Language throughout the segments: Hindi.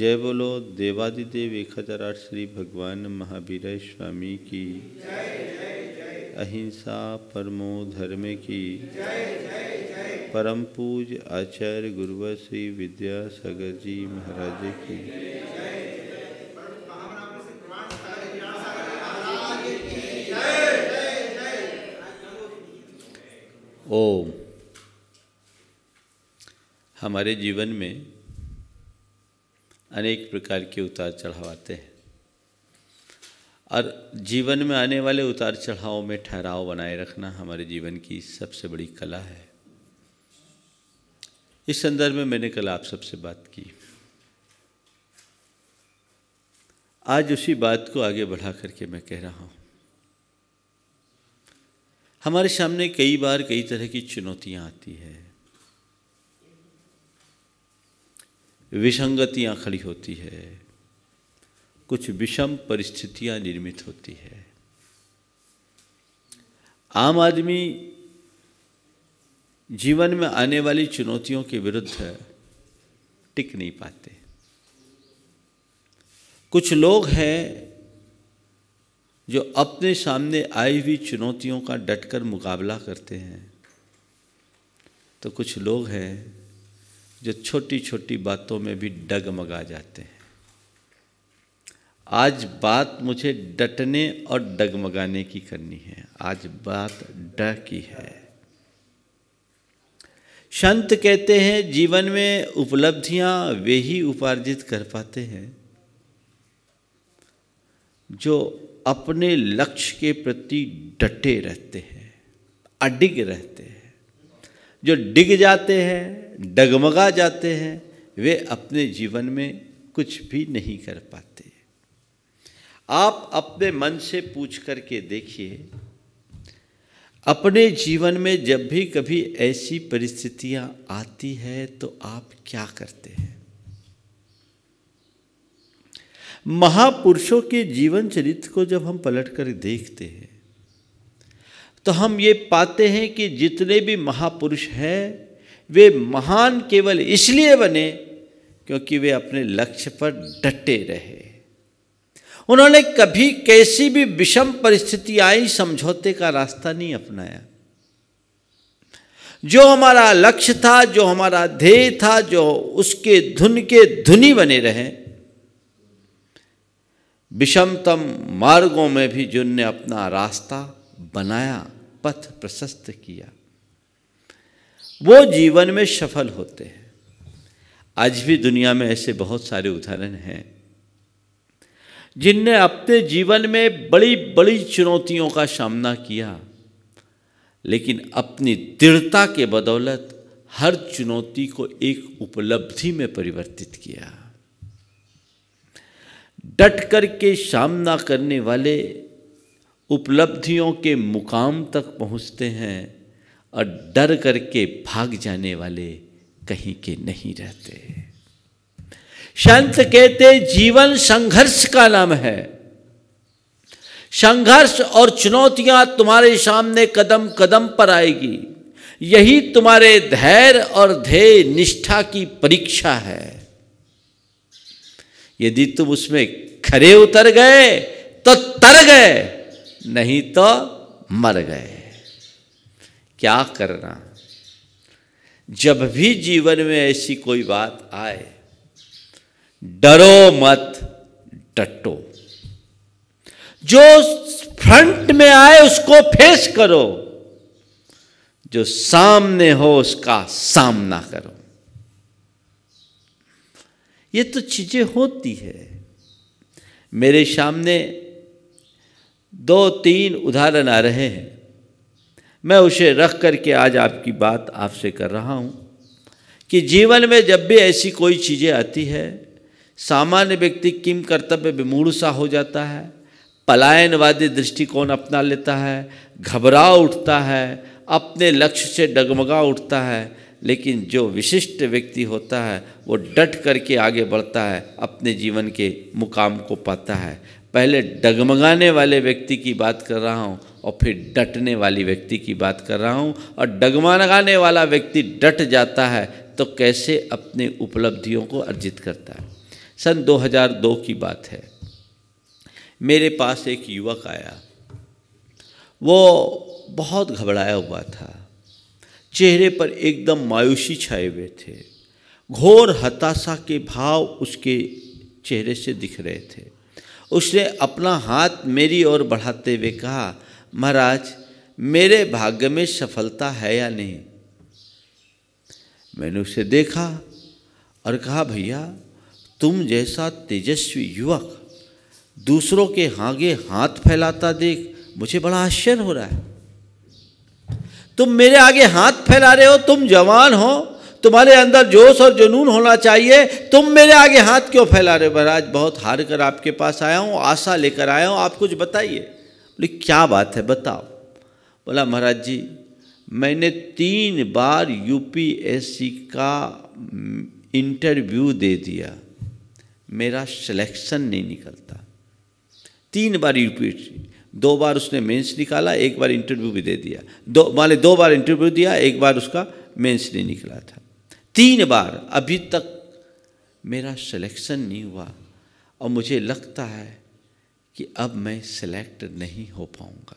जय बोलो देवादिदेव एक हजार आठ श्री भगवान महावीर स्वामी की अहिंसा परमो धर्म की परम पूज आचार्य गुरुवर श्री विद्या सागर जी महाराज की ओम हमारे जीवन में अनेक प्रकार के उतार चढ़ाव आते हैं और जीवन में आने वाले उतार चढ़ाव में ठहराव बनाए रखना हमारे जीवन की सबसे बड़ी कला है इस संदर्भ में मैंने कल आप सबसे बात की आज उसी बात को आगे बढ़ा करके मैं कह रहा हूं हमारे सामने कई बार कई तरह की चुनौतियां आती है विसंगतियाँ खड़ी होती है कुछ विषम परिस्थितियाँ निर्मित होती है आम आदमी जीवन में आने वाली चुनौतियों के विरुद्ध टिक नहीं पाते कुछ लोग हैं जो अपने सामने आई हुई चुनौतियों का डटकर मुकाबला करते हैं तो कुछ लोग हैं जो छोटी छोटी बातों में भी डगमगा जाते हैं आज बात मुझे डटने और डगमगाने की करनी है आज बात ड की है संत कहते हैं जीवन में उपलब्धियां वे ही उपार्जित कर पाते हैं जो अपने लक्ष्य के प्रति डटे रहते हैं अडिग रहते हैं जो डिग जाते हैं डगमगा जाते हैं वे अपने जीवन में कुछ भी नहीं कर पाते आप अपने मन से पूछ करके देखिए अपने जीवन में जब भी कभी ऐसी परिस्थितियां आती है तो आप क्या करते हैं महापुरुषों के जीवन चरित्र को जब हम पलट कर देखते हैं तो हम ये पाते हैं कि जितने भी महापुरुष हैं वे महान केवल इसलिए बने क्योंकि वे अपने लक्ष्य पर डटे रहे उन्होंने कभी कैसी भी विषम परिस्थिति आई समझौते का रास्ता नहीं अपनाया जो हमारा लक्ष्य था जो हमारा ध्येय था जो उसके धुन के धुनी बने रहे विषमतम मार्गों में भी जिनने अपना रास्ता बनाया पथ प्रशस्त किया वो जीवन में सफल होते हैं आज भी दुनिया में ऐसे बहुत सारे उदाहरण हैं जिनने अपने जीवन में बड़ी बड़ी चुनौतियों का सामना किया लेकिन अपनी दृढ़ता के बदौलत हर चुनौती को एक उपलब्धि में परिवर्तित किया डट करके सामना करने वाले उपलब्धियों के मुकाम तक पहुंचते हैं और डर करके भाग जाने वाले कहीं के नहीं रहते संत कहते जीवन संघर्ष का नाम है संघर्ष और चुनौतियां तुम्हारे सामने कदम कदम पर आएगी यही तुम्हारे धैर्य और ध्येय निष्ठा की परीक्षा है यदि तुम उसमें खरे उतर गए तो तर गए नहीं तो मर गए क्या करना जब भी जीवन में ऐसी कोई बात आए डरो मत डटो जो फ्रंट में आए उसको फेस करो जो सामने हो उसका सामना करो ये तो चीजें होती है मेरे सामने दो तीन उदाहरण आ रहे हैं मैं उसे रख करके आज आपकी बात आपसे कर रहा हूँ कि जीवन में जब भी ऐसी कोई चीज़ें आती है सामान्य व्यक्ति किम कर्तव्य विमूढ़ सा हो जाता है पलायनवादी दृष्टिकोण अपना लेता है घबरा उठता है अपने लक्ष्य से डगमगा उठता है लेकिन जो विशिष्ट व्यक्ति होता है वो डट करके आगे बढ़ता है अपने जीवन के मुकाम को पाता है पहले डगमगाने वाले व्यक्ति की बात कर रहा हूँ और फिर डटने वाली व्यक्ति की बात कर रहा हूँ और डगमगाने वाला व्यक्ति डट जाता है तो कैसे अपने उपलब्धियों को अर्जित करता है सन 2002 की बात है मेरे पास एक युवक आया वो बहुत घबराया हुआ था चेहरे पर एकदम मायूसी छाए हुए थे घोर हताशा के भाव उसके चेहरे से दिख रहे थे उसने अपना हाथ मेरी ओर बढ़ाते हुए कहा महाराज मेरे भाग्य में सफलता है या नहीं मैंने उसे देखा और कहा भैया तुम जैसा तेजस्वी युवक दूसरों के आगे हाथ फैलाता देख मुझे बड़ा आश्चर्य हो रहा है तुम मेरे आगे हाथ फैला रहे हो तुम जवान हो तुम्हारे अंदर जोश और जुनून होना चाहिए तुम मेरे आगे हाथ क्यों फैला रहे हो महाराज बहुत हार कर आपके पास आया हूँ आशा लेकर आया हूँ आप कुछ बताइए बोले क्या बात है बताओ बोला महाराज जी मैंने तीन बार यूपीएससी का इंटरव्यू हम्म, दे दिया मेरा सिलेक्शन नहीं निकलता तीन बार यूपीएससी दो बार उसने मेंस निकाला एक बार इंटरव्यू भी दे दिया दो माने दो बार इंटरव्यू दिया एक बार उसका मेंस नहीं निकला था तीन बार अभी तक मेरा सिलेक्शन नहीं हुआ और मुझे लगता है कि अब मैं सिलेक्ट नहीं हो पाऊंगा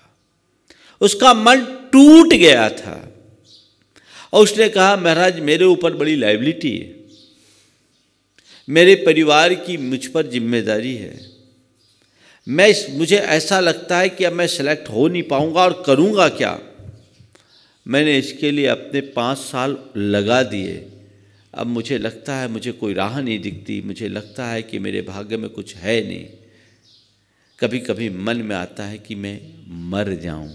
उसका मन टूट गया था और उसने कहा महाराज मेरे ऊपर बड़ी लाइबिलिटी है मेरे परिवार की मुझ पर जिम्मेदारी है मैं इस मुझे ऐसा लगता है कि अब मैं सिलेक्ट हो नहीं पाऊंगा और करूंगा क्या मैंने इसके लिए अपने पाँच साल लगा दिए अब मुझे लगता है मुझे कोई राह नहीं दिखती मुझे लगता है कि मेरे भाग्य में कुछ है नहीं कभी कभी मन में आता है कि मैं मर जाऊं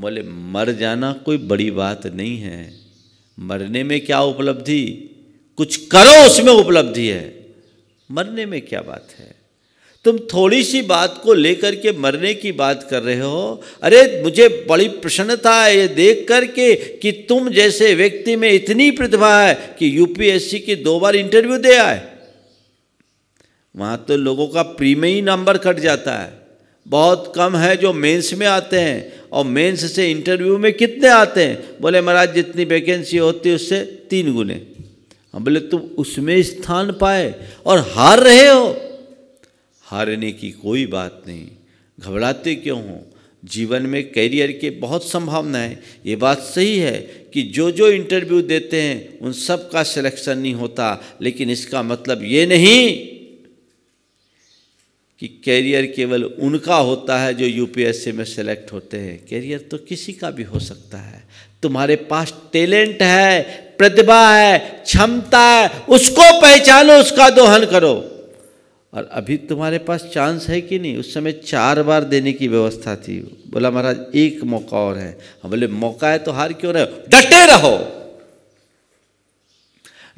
बोले मर जाना कोई बड़ी बात नहीं है मरने में क्या उपलब्धि कुछ करो उसमें उपलब्धि है मरने में क्या बात है तुम थोड़ी सी बात को लेकर के मरने की बात कर रहे हो अरे मुझे बड़ी प्रसन्नता है ये देख कर के कि तुम जैसे व्यक्ति में इतनी प्रतिभा है कि यूपीएससी की दो बार इंटरव्यू दे आए वहाँ तो लोगों का प्री में ही नंबर कट जाता है बहुत कम है जो मेंस में आते हैं और मेंस से इंटरव्यू में कितने आते हैं बोले महाराज जितनी वैकेंसी होती है उससे तीन गुने हम बोले तुम उसमें स्थान पाए और हार रहे हो हारने की कोई बात नहीं घबराते क्यों हो जीवन में करियर के बहुत संभावना है ये बात सही है कि जो जो इंटरव्यू देते हैं उन सब का सिलेक्शन नहीं होता लेकिन इसका मतलब ये नहीं कि कैरियर केवल उनका होता है जो यूपीएससी में सेलेक्ट होते हैं कैरियर तो किसी का भी हो सकता है तुम्हारे पास टैलेंट है प्रतिभा है क्षमता है उसको पहचानो उसका दोहन करो और अभी तुम्हारे पास चांस है कि नहीं उस समय चार बार देने की व्यवस्था थी बोला महाराज एक मौका और है हम बोले मौका है तो हार क्यों रहे डटे रहो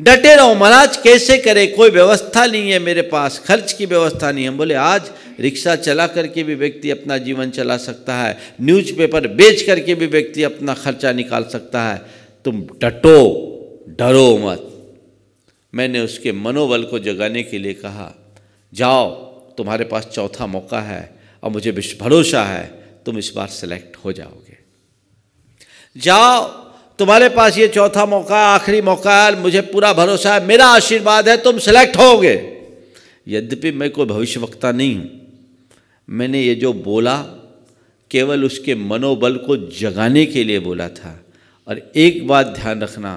डटे रहो महाराज कैसे करे कोई व्यवस्था नहीं है मेरे पास खर्च की व्यवस्था नहीं है बोले आज रिक्शा चला करके भी व्यक्ति अपना जीवन चला सकता है न्यूज़पेपर बेच करके भी व्यक्ति अपना खर्चा निकाल सकता है तुम डटो डरो मत मैंने उसके मनोबल को जगाने के लिए कहा जाओ तुम्हारे पास चौथा मौका है और मुझे भरोसा है तुम इस बार सेलेक्ट हो जाओगे जाओ तुम्हारे पास ये चौथा मौका आखिरी मौका है मुझे पूरा भरोसा है मेरा आशीर्वाद है तुम सिलेक्ट होगे यद्यपि मैं कोई भविष्यवक्ता नहीं हूँ मैंने ये जो बोला केवल उसके मनोबल को जगाने के लिए बोला था और एक बात ध्यान रखना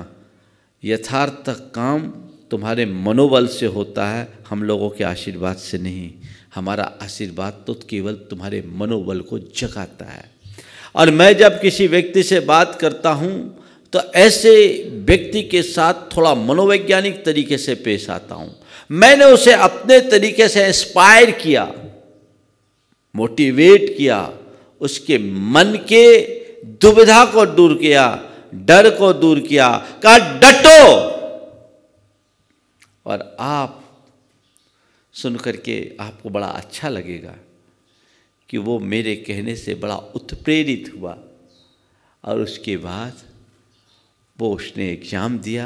यथार्थ काम तुम्हारे मनोबल से होता है हम लोगों के आशीर्वाद से नहीं हमारा आशीर्वाद तो केवल तुम्हारे मनोबल को जगाता है और मैं जब किसी व्यक्ति से बात करता हूँ तो ऐसे व्यक्ति के साथ थोड़ा मनोवैज्ञानिक तरीके से पेश आता हूं मैंने उसे अपने तरीके से इंस्पायर किया मोटिवेट किया उसके मन के दुविधा को दूर किया डर को दूर किया कहा डटो और आप सुन करके आपको बड़ा अच्छा लगेगा कि वो मेरे कहने से बड़ा उत्प्रेरित हुआ और उसके बाद वो उसने एग्ज़ाम दिया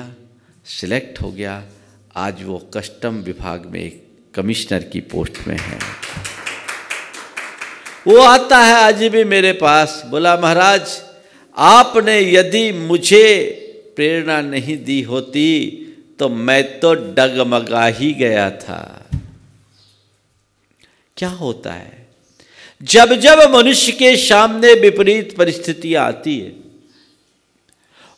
सिलेक्ट हो गया आज वो कस्टम विभाग में एक कमिश्नर की पोस्ट में है वो आता है आज भी मेरे पास बोला महाराज आपने यदि मुझे प्रेरणा नहीं दी होती तो मैं तो डगमगा ही गया था क्या होता है जब जब मनुष्य के सामने विपरीत परिस्थितियां आती है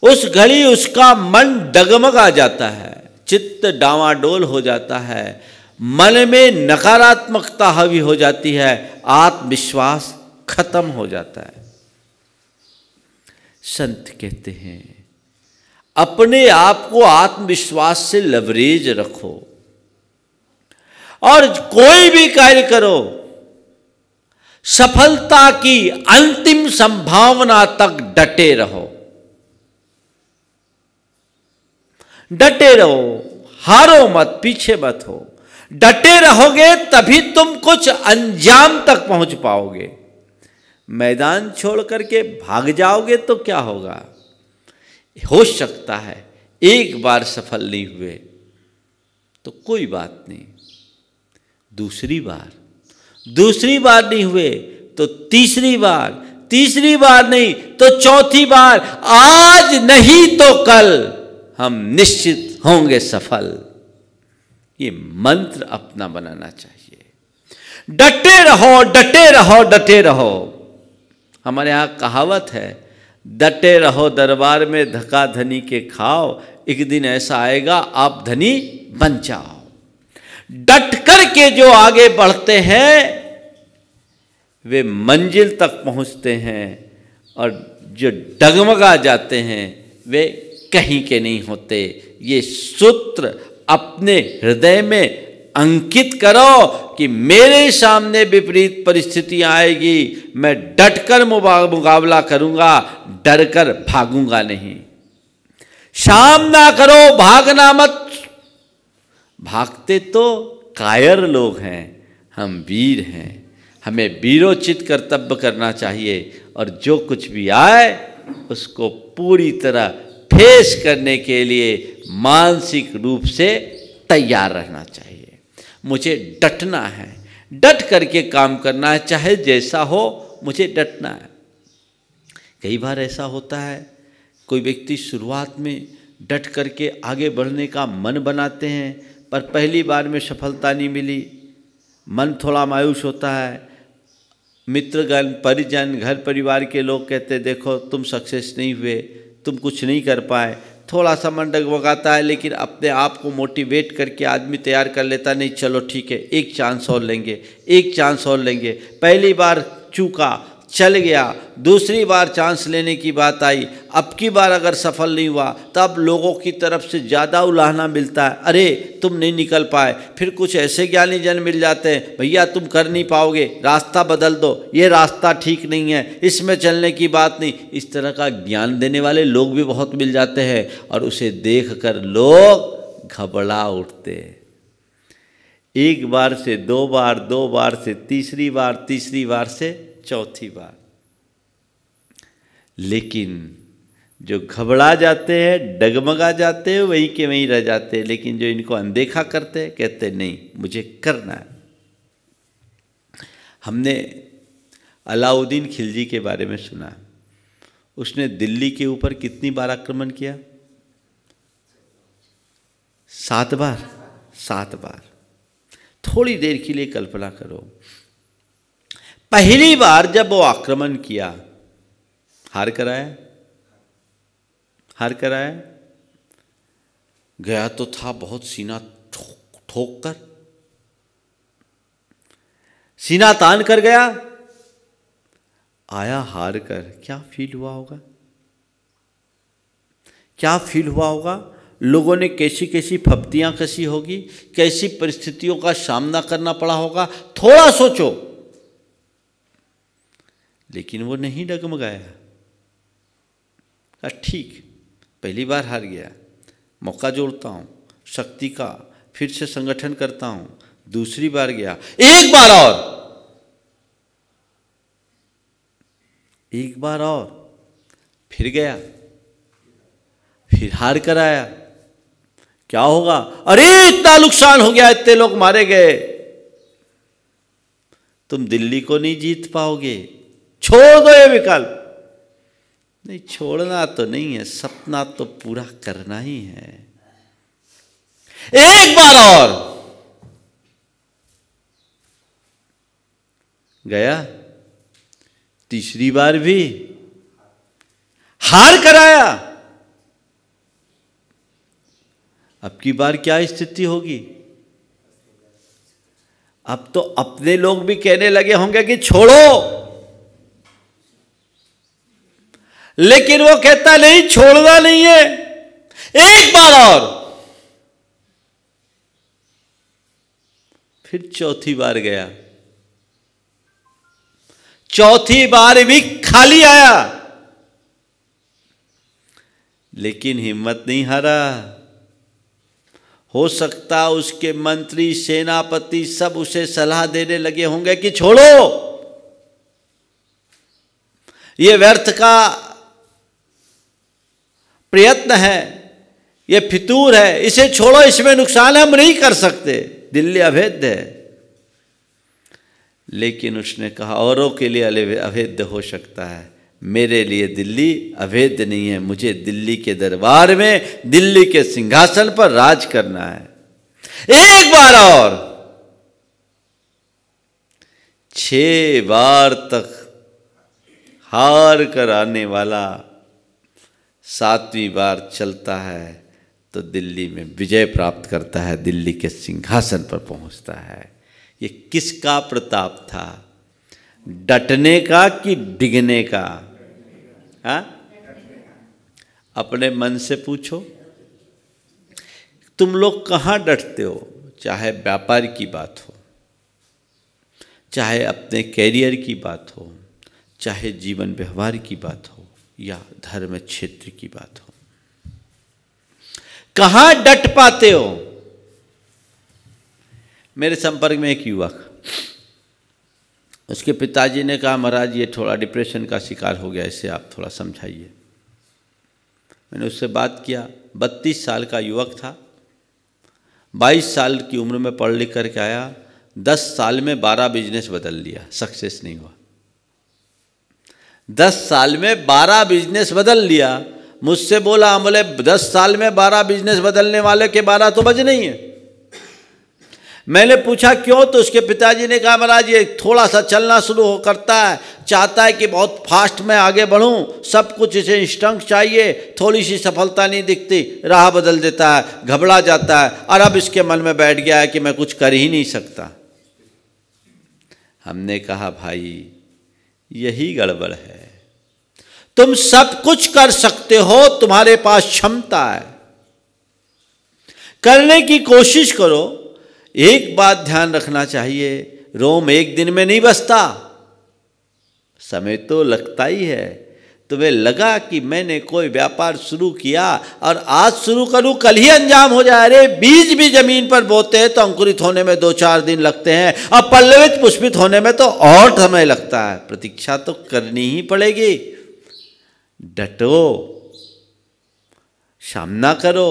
उस घड़ी उसका मन डगमगा जाता है चित्त डावाडोल हो जाता है मन में नकारात्मकता हावी हो जाती है आत्मविश्वास खत्म हो जाता है संत कहते हैं अपने आप को आत्मविश्वास से लवरेज रखो और कोई भी कार्य करो सफलता की अंतिम संभावना तक डटे रहो डटे रहो हारो मत पीछे मत हो डटे रहोगे तभी तुम कुछ अंजाम तक पहुंच पाओगे मैदान छोड़ करके भाग जाओगे तो क्या होगा हो सकता है एक बार सफल नहीं हुए तो कोई बात नहीं दूसरी बार दूसरी बार नहीं हुए तो तीसरी बार तीसरी बार नहीं तो चौथी बार आज नहीं तो कल हम निश्चित होंगे सफल ये मंत्र अपना बनाना चाहिए डटे रहो डटे रहो डटे रहो हमारे यहां कहावत है डटे रहो दरबार में धका धनी के खाओ एक दिन ऐसा आएगा आप धनी बन जाओ डट कर के जो आगे बढ़ते हैं वे मंजिल तक पहुंचते हैं और जो डगमगा जाते हैं वे कहीं के नहीं होते ये सूत्र अपने हृदय में अंकित करो कि मेरे सामने विपरीत परिस्थितियां आएगी मैं डटकर मुकाबला करूंगा डरकर भागूंगा नहीं सामना करो भागना मत भागते तो कायर लोग हैं हम वीर हैं हमें वीरोचित कर्तव्य करना चाहिए और जो कुछ भी आए उसको पूरी तरह फेस करने के लिए मानसिक रूप से तैयार रहना चाहिए मुझे डटना है डट करके काम करना है चाहे जैसा हो मुझे डटना है कई बार ऐसा होता है कोई व्यक्ति शुरुआत में डट करके आगे बढ़ने का मन बनाते हैं पर पहली बार में सफलता नहीं मिली मन थोड़ा मायूस होता है मित्रगण परिजन घर परिवार के लोग कहते देखो तुम सक्सेस नहीं हुए तुम कुछ नहीं कर पाए थोड़ा सा मन डगमगाता है लेकिन अपने आप को मोटिवेट करके आदमी तैयार कर लेता नहीं चलो ठीक है एक चांस और लेंगे एक चांस और लेंगे पहली बार चूका चल गया दूसरी बार चांस लेने की बात आई अब की बार अगर सफल नहीं हुआ तब लोगों की तरफ से ज़्यादा उलाहना मिलता है अरे तुम नहीं निकल पाए फिर कुछ ऐसे ज्ञानी जन मिल जाते हैं भैया तुम कर नहीं पाओगे रास्ता बदल दो ये रास्ता ठीक नहीं है इसमें चलने की बात नहीं इस तरह का ज्ञान देने वाले लोग भी बहुत मिल जाते हैं और उसे देख कर लोग घबरा उठते हैं एक बार से दो बार दो बार से तीसरी बार तीसरी बार से चौथी बार लेकिन जो घबरा जाते हैं डगमगा जाते हैं वहीं के वहीं रह जाते हैं लेकिन जो इनको अनदेखा करते हैं कहते नहीं मुझे करना है हमने अलाउद्दीन खिलजी के बारे में सुना उसने दिल्ली के ऊपर कितनी बार आक्रमण किया सात बार सात बार थोड़ी देर के लिए कल्पना करो पहली बार जब वो आक्रमण किया हार कराया हार कराया गया तो था बहुत सीना ठोक ठोक कर सीना तान कर गया आया हार कर क्या फील हुआ होगा क्या फील हुआ होगा लोगों ने कैसी कैसी फप्तियां कसी होगी कैसी परिस्थितियों का सामना करना पड़ा होगा थोड़ा सोचो लेकिन वो नहीं डगमगाया ठीक पहली बार हार गया मौका जोड़ता हूँ शक्ति का फिर से संगठन करता हूँ दूसरी बार गया एक बार और एक बार और फिर गया फिर हार कर आया क्या होगा अरे इतना नुकसान हो गया इतने लोग मारे गए तुम दिल्ली को नहीं जीत पाओगे छोड़ दो ये विकल्प नहीं छोड़ना तो नहीं है सपना तो पूरा करना ही है एक बार और गया तीसरी बार भी हार कराया अब की बार क्या स्थिति होगी अब तो अपने लोग भी कहने लगे होंगे कि छोड़ो लेकिन वो कहता नहीं छोड़ना नहीं है एक बार और फिर चौथी बार गया चौथी बार भी खाली आया लेकिन हिम्मत नहीं हारा हो सकता उसके मंत्री सेनापति सब उसे सलाह देने लगे होंगे कि छोड़ो ये व्यर्थ का प्रयत्न है यह फितूर है इसे छोड़ो इसमें नुकसान हम नहीं कर सकते दिल्ली अभेद्य है लेकिन उसने कहा औरों के लिए अभेद्य हो सकता है मेरे लिए दिल्ली अभेद्य नहीं है मुझे दिल्ली के दरबार में दिल्ली के सिंहासन पर राज करना है एक बार और छह बार तक हार कर आने वाला सातवीं बार चलता है तो दिल्ली में विजय प्राप्त करता है दिल्ली के सिंहासन पर पहुंचता है ये किसका प्रताप था डटने का कि डिगने का हा? अपने मन से पूछो तुम लोग कहाँ डटते हो चाहे व्यापार की बात हो चाहे अपने कैरियर की बात हो चाहे जीवन व्यवहार की बात हो या धर्म क्षेत्र की बात हो कहां डट पाते हो मेरे संपर्क में एक युवक उसके पिताजी ने कहा महाराज ये थोड़ा डिप्रेशन का शिकार हो गया इसे आप थोड़ा समझाइए मैंने उससे बात किया बत्तीस साल का युवक था बाईस साल की उम्र में पढ़ लिख करके आया दस साल में बारह बिजनेस बदल लिया सक्सेस नहीं हुआ दस साल में बारह बिजनेस बदल लिया मुझसे बोला हम बोले दस साल में बारह बिजनेस बदलने वाले के बारह तो बज नहीं है मैंने पूछा क्यों तो उसके पिताजी ने कहा महाराज ये थोड़ा सा चलना शुरू हो करता है चाहता है कि बहुत फास्ट में आगे बढ़ूं सब कुछ इसे इंस्टंक चाहिए थोड़ी सी सफलता नहीं दिखती राह बदल देता है घबरा जाता है और अब इसके मन में बैठ गया है कि मैं कुछ कर ही नहीं सकता हमने कहा भाई यही गड़बड़ है तुम सब कुछ कर सकते हो तुम्हारे पास क्षमता है करने की कोशिश करो एक बात ध्यान रखना चाहिए रोम एक दिन में नहीं बसता समय तो लगता ही है तुम्हें लगा कि मैंने कोई व्यापार शुरू किया और आज शुरू करूं कल ही अंजाम हो जाए अरे बीज भी जमीन पर बोते हैं तो अंकुरित होने में दो चार दिन लगते हैं और पल्लवित पुष्पित होने में तो और समय लगता है प्रतीक्षा तो करनी ही पड़ेगी डटो सामना करो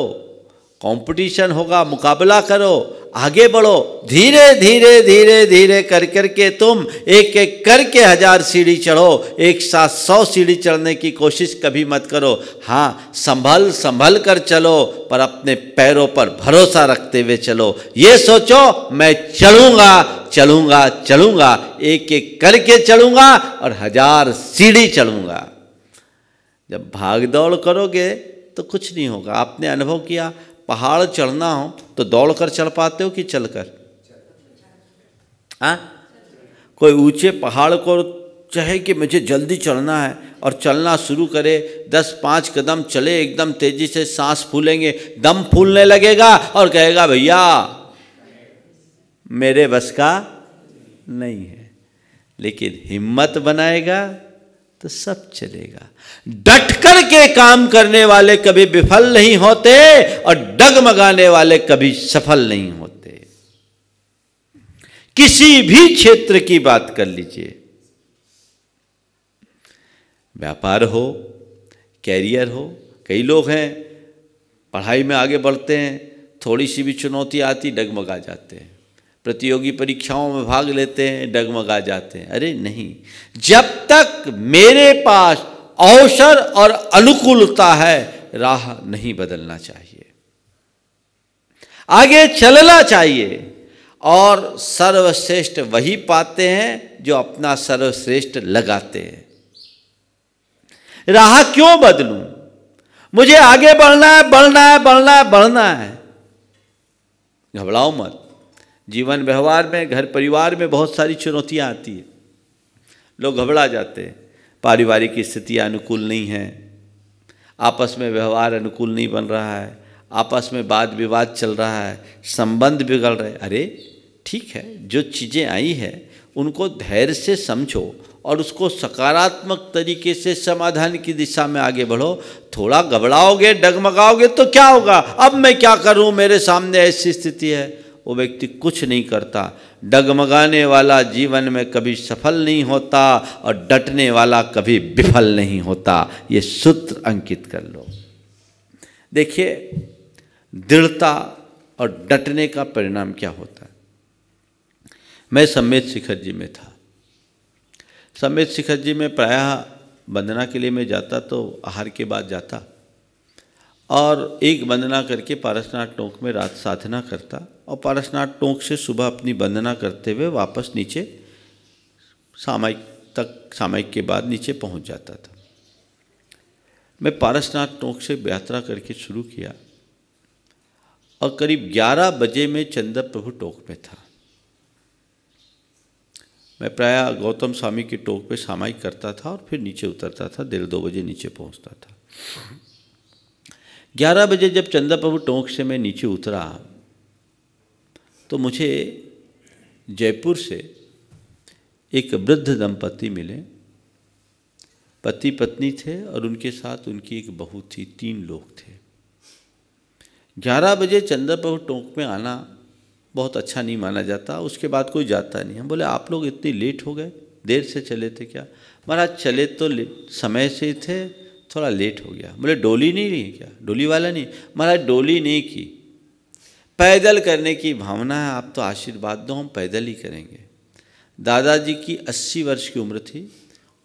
कंपटीशन होगा मुकाबला करो आगे बढ़ो धीरे धीरे धीरे धीरे कर करके तुम एक एक करके हजार सीढ़ी चढ़ो एक साथ सौ सीढ़ी चढ़ने की कोशिश कभी मत करो हाँ संभल संभल कर चलो पर अपने पैरों पर भरोसा रखते हुए चलो ये सोचो मैं चलूँगा चलूँगा चलूँगा एक एक करके चलूँगा और हजार सीढ़ी चढ़ूँगा जब भाग दौड़ करोगे तो कुछ नहीं होगा आपने अनुभव किया पहाड़ चढ़ना हो तो दौड़ कर चढ़ पाते हो कि चल कर आ हाँ? कोई ऊंचे पहाड़ को चाहे कि मुझे जल्दी चढ़ना है और चलना शुरू करे दस पाँच कदम चले एकदम तेजी से सांस फूलेंगे दम फूलने लगेगा और कहेगा भैया मेरे बस का नहीं है लेकिन हिम्मत बनाएगा तो सब चलेगा डट के काम करने वाले कभी विफल नहीं होते और डगमगाने वाले कभी सफल नहीं होते किसी भी क्षेत्र की बात कर लीजिए व्यापार हो कैरियर हो कई लोग हैं पढ़ाई में आगे बढ़ते हैं थोड़ी सी भी चुनौती आती डगमगा जाते हैं प्रतियोगी परीक्षाओं में भाग लेते हैं डगमगा जाते हैं अरे नहीं जब तक मेरे पास अवसर और अनुकूलता है राह नहीं बदलना चाहिए आगे चलना चाहिए और सर्वश्रेष्ठ वही पाते हैं जो अपना सर्वश्रेष्ठ लगाते हैं राह क्यों बदलूं मुझे आगे बढ़ना है बढ़ना है बढ़ना है बढ़ना है घबराओ मत जीवन व्यवहार में घर परिवार में बहुत सारी चुनौतियाँ आती है लोग घबरा जाते हैं पारिवारिक स्थितियाँ अनुकूल नहीं है आपस में व्यवहार अनुकूल नहीं बन रहा है आपस में वाद विवाद चल रहा है संबंध बिगड़ रहे अरे ठीक है जो चीज़ें आई है उनको धैर्य से समझो और उसको सकारात्मक तरीके से समाधान की दिशा में आगे बढ़ो थोड़ा घबराओगे डगमगाओगे तो क्या होगा अब मैं क्या करूं मेरे सामने ऐसी स्थिति है वो व्यक्ति कुछ नहीं करता डगमगाने वाला जीवन में कभी सफल नहीं होता और डटने वाला कभी विफल नहीं होता ये सूत्र अंकित कर लो देखिए दृढ़ता और डटने का परिणाम क्या होता है मैं समेत शिखर जी में था समेत शिखर जी में प्रायः वंदना के लिए मैं जाता तो आहार के बाद जाता और एक वंदना करके पारसनाथ टोंक में रात साधना करता और पारसनाथ टोंक से सुबह अपनी वंदना करते हुए वापस नीचे सामायिक तक सामयिक के बाद नीचे पहुंच जाता था मैं पारसनाथ टोंक से यात्रा करके शुरू किया और करीब 11 बजे में चंद्र प्रभु टोंक में था मैं प्राय गौतम स्वामी के टोंक पे सामयिक करता था और फिर नीचे उतरता था डेढ़ दो बजे नीचे पहुंचता था ग्यारह बजे जब चंदा प्रभु टोंक से मैं नीचे उतरा तो मुझे जयपुर से एक वृद्ध दंपति मिले पति पत्नी थे और उनके साथ उनकी एक बहू थी तीन लोग थे ग्यारह बजे चंदा प्रभु टोंक में आना बहुत अच्छा नहीं माना जाता उसके बाद कोई जाता नहीं हम बोले आप लोग इतनी लेट हो गए देर से चले थे क्या महाराज चले तो समय से थे थोड़ा लेट हो गया बोले डोली नहीं रही क्या डोली वाला नहीं महाराज डोली नहीं की पैदल करने की भावना है आप तो आशीर्वाद दो हम पैदल ही करेंगे दादाजी की अस्सी वर्ष की उम्र थी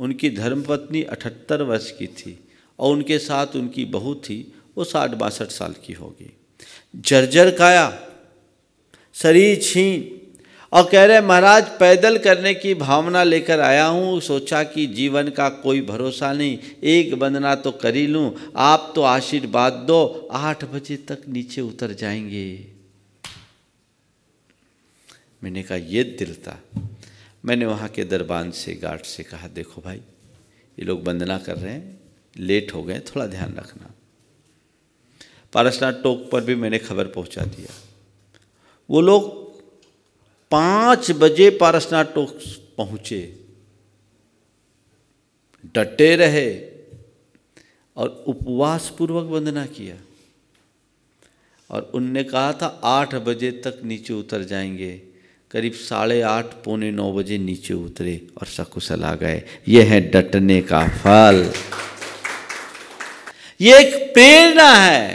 उनकी धर्मपत्नी अठहत्तर वर्ष की थी और उनके साथ उनकी बहू थी वो साठ बासठ साल की होगी जर्जर काया शरीर छीन और कह रहे महाराज पैदल करने की भावना लेकर आया हूँ सोचा कि जीवन का कोई भरोसा नहीं एक वंदना तो कर ही लूँ आप तो आशीर्वाद दो आठ बजे तक नीचे उतर जाएंगे मैंने कहा ये दिल था मैंने वहाँ के दरबान से गार्ड से कहा देखो भाई ये लोग वंदना कर रहे हैं लेट हो गए थोड़ा ध्यान रखना पारसनाथ टोक पर भी मैंने खबर पहुँचा दिया वो लोग पांच बजे पारसनाथ टोक पहुंचे डटे रहे और उपवास पूर्वक वंदना किया और उनने कहा था आठ बजे तक नीचे उतर जाएंगे करीब साढ़े आठ पौने नौ बजे नीचे उतरे और सकुशल आ गए यह है डटने का फल ये एक प्रेरणा है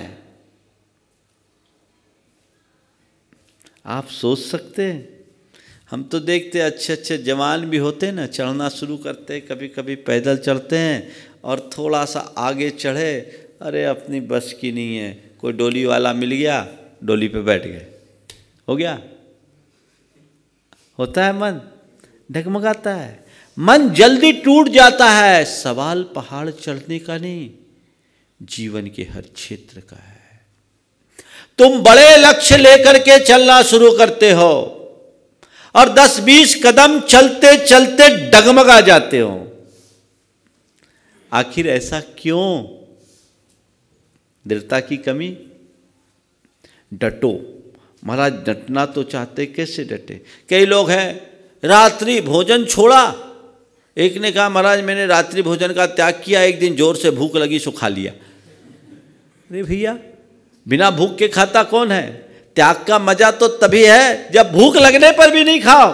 आप सोच सकते हैं हम तो देखते अच्छे अच्छे जवान भी होते ना चढ़ना शुरू करते कभी कभी पैदल चढ़ते हैं और थोड़ा सा आगे चढ़े अरे अपनी बस की नहीं है कोई डोली वाला मिल गया डोली पे बैठ गए हो गया होता है मन ढकमगाता है मन जल्दी टूट जाता है सवाल पहाड़ चढ़ने का नहीं जीवन के हर क्षेत्र का है तुम बड़े लक्ष्य लेकर के चलना शुरू करते हो और 10-20 कदम चलते चलते डगमगा जाते हो आखिर ऐसा क्यों दृढ़ता की कमी डटो महाराज डटना तो चाहते कैसे डटे कई लोग हैं रात्रि भोजन छोड़ा एक ने कहा महाराज मैंने रात्रि भोजन का त्याग किया एक दिन जोर से भूख लगी सुखा लिया अरे भैया बिना भूख के खाता कौन है त्याग का मजा तो तभी है जब भूख लगने पर भी नहीं खाओ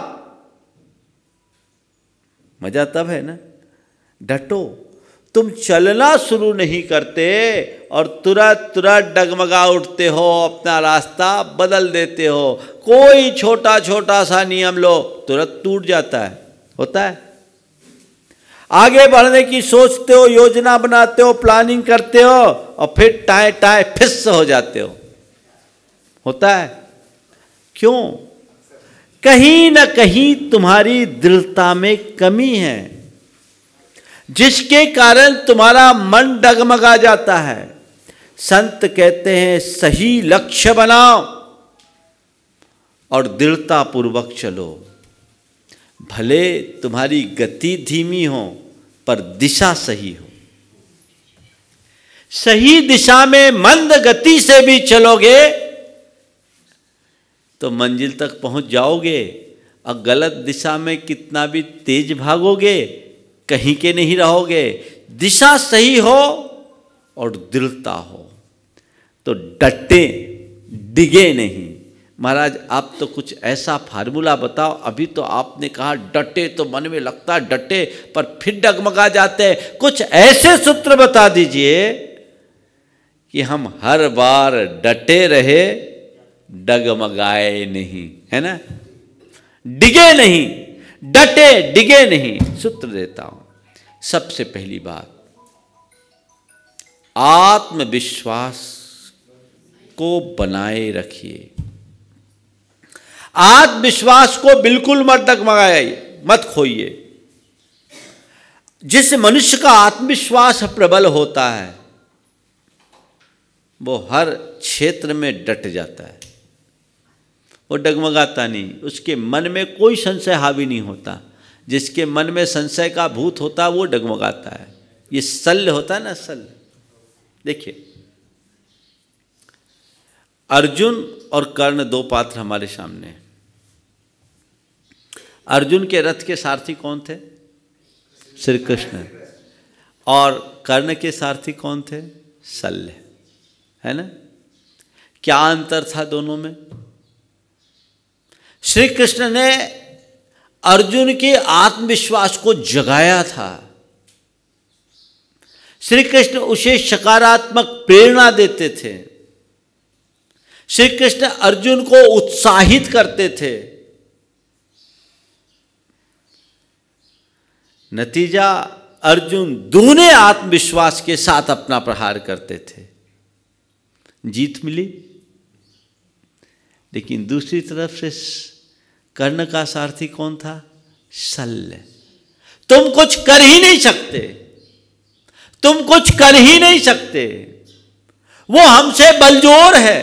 मजा तब है ना डटो तुम चलना शुरू नहीं करते और तुरंत तुरंत डगमगा उठते हो अपना रास्ता बदल देते हो कोई छोटा छोटा सा नियम लो तुरंत टूट जाता है होता है आगे बढ़ने की सोचते हो योजना बनाते हो प्लानिंग करते हो और फिर टाए टाए फिस हो जाते हो होता है क्यों कहीं ना कहीं तुम्हारी दृढ़ता में कमी है जिसके कारण तुम्हारा मन डगमगा जाता है संत कहते हैं सही लक्ष्य बनाओ और दृढ़ता पूर्वक चलो भले तुम्हारी गति धीमी हो पर दिशा सही हो सही दिशा में मंद गति से भी चलोगे तो मंजिल तक पहुंच जाओगे और गलत दिशा में कितना भी तेज भागोगे कहीं के नहीं रहोगे दिशा सही हो और दृढ़ता हो तो डटे डिगे नहीं महाराज आप तो कुछ ऐसा फार्मूला बताओ अभी तो आपने कहा डटे तो मन में लगता डटे पर फिर डगमगा जाते हैं कुछ ऐसे सूत्र बता दीजिए कि हम हर बार डटे रहे डगमगाए नहीं है ना डिगे नहीं डटे डिगे नहीं सूत्र देता हूं सबसे पहली बात आत्मविश्वास को बनाए रखिए आत्मविश्वास को बिल्कुल मत डगमगाए मत खोइए जिस मनुष्य का आत्मविश्वास प्रबल होता है वो हर क्षेत्र में डट जाता है वो डगमगाता नहीं उसके मन में कोई संशय हावी नहीं होता जिसके मन में संशय का भूत होता वो डगमगाता है ये सल होता है ना सल देखिए अर्जुन और कर्ण दो पात्र हमारे सामने अर्जुन के रथ के सारथी कौन थे श्री कृष्ण और कर्ण के सारथी कौन थे शल्य है ना क्या अंतर था दोनों में श्री कृष्ण ने अर्जुन के आत्मविश्वास को जगाया था श्री कृष्ण उसे सकारात्मक प्रेरणा देते थे श्री कृष्ण अर्जुन को उत्साहित करते थे नतीजा अर्जुन दूने आत्मविश्वास के साथ अपना प्रहार करते थे जीत मिली लेकिन दूसरी तरफ से कर्ण का सारथी कौन था शल्य तुम कुछ कर ही नहीं सकते तुम कुछ कर ही नहीं सकते वो हमसे बलजोर है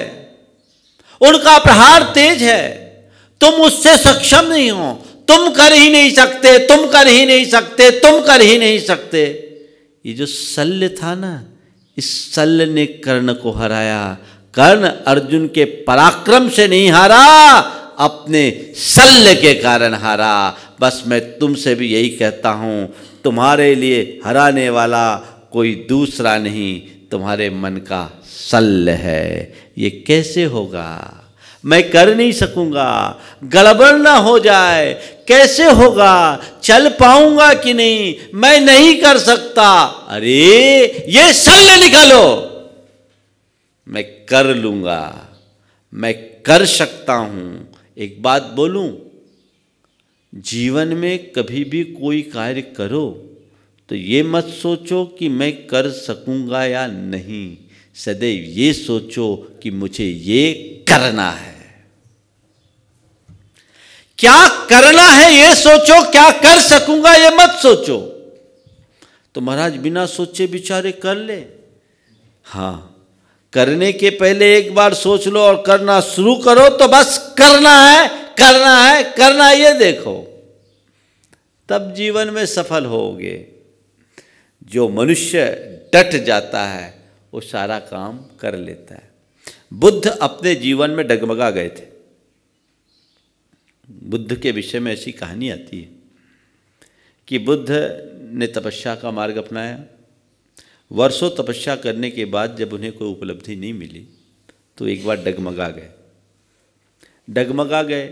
उनका प्रहार तेज है तुम उससे सक्षम नहीं हो तुम कर ही नहीं सकते तुम कर ही नहीं सकते तुम कर ही नहीं सकते ये जो शल्य था ना इस शल्य ने कर्ण को हराया कर्ण अर्जुन के पराक्रम से नहीं हारा अपने शल्य के कारण हारा बस मैं तुमसे भी यही कहता हूँ तुम्हारे लिए हराने वाला कोई दूसरा नहीं तुम्हारे मन का शल्य है ये कैसे होगा मैं कर नहीं सकूंगा गड़बड़ ना हो जाए कैसे होगा चल पाऊंगा कि नहीं मैं नहीं कर सकता अरे ये शल्य निकालो मैं कर लूंगा मैं कर सकता हूं एक बात बोलूं जीवन में कभी भी कोई कार्य करो तो ये मत सोचो कि मैं कर सकूंगा या नहीं सदैव ये सोचो कि मुझे ये करना है क्या करना है ये सोचो क्या कर सकूंगा ये मत सोचो तो महाराज बिना सोचे बिचारे कर ले हाँ करने के पहले एक बार सोच लो और करना शुरू करो तो बस करना है करना है करना ये देखो तब जीवन में सफल होगे जो मनुष्य डट जाता है वो सारा काम कर लेता है बुद्ध अपने जीवन में डगमगा गए थे बुद्ध के विषय में ऐसी कहानी आती है कि बुद्ध ने तपस्या का मार्ग अपनाया वर्षों तपस्या करने के बाद जब उन्हें कोई उपलब्धि नहीं मिली तो एक बार डगमगा गए डगमगा गए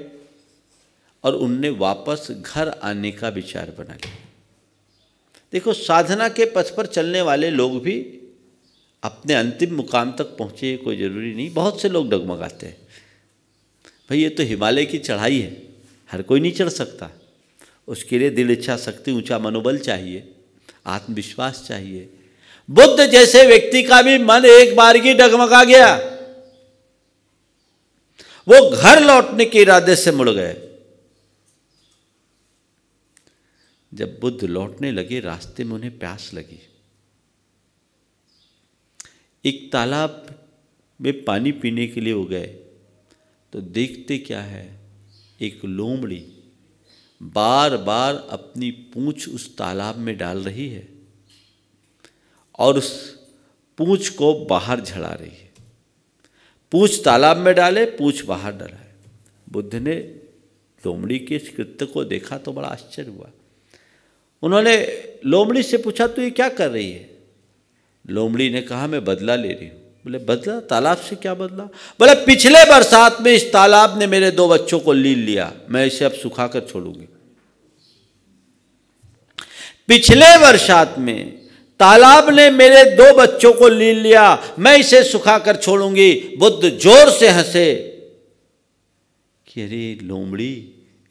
और उनने वापस घर आने का विचार बना लिया देखो साधना के पथ पर चलने वाले लोग भी अपने अंतिम मुकाम तक पहुँचे कोई ज़रूरी नहीं बहुत से लोग डगमगाते हैं भाई ये तो हिमालय की चढ़ाई है हर कोई नहीं चढ़ सकता उसके लिए दिल इच्छा शक्ति ऊंचा मनोबल चाहिए आत्मविश्वास चाहिए बुद्ध जैसे व्यक्ति का भी मन एक बार की डगमगा गया वो घर लौटने के इरादे से मुड़ गए जब बुद्ध लौटने लगे रास्ते में उन्हें प्यास लगी एक तालाब में पानी पीने के लिए हो गए तो देखते क्या है एक लोमड़ी बार बार अपनी पूंछ उस तालाब में डाल रही है और उस पूछ को बाहर झड़ा रही है पूछ तालाब में डाले पूछ बाहर डराए बुद्ध ने लोमड़ी के इस कृत्य को देखा तो बड़ा आश्चर्य हुआ उन्होंने लोमड़ी से पूछा तू ये क्या कर रही है लोमड़ी ने कहा मैं बदला ले रही हूं बोले बदला तालाब से क्या बदला बोले पिछले बरसात में इस तालाब ने मेरे दो बच्चों को लील लिया मैं इसे अब सुखा कर छोड़ूंगी पिछले बरसात में तालाब ने मेरे दो बच्चों को ले लिया मैं इसे सुखा कर छोड़ूंगी बुद्ध जोर से हंसे कि अरे लोमड़ी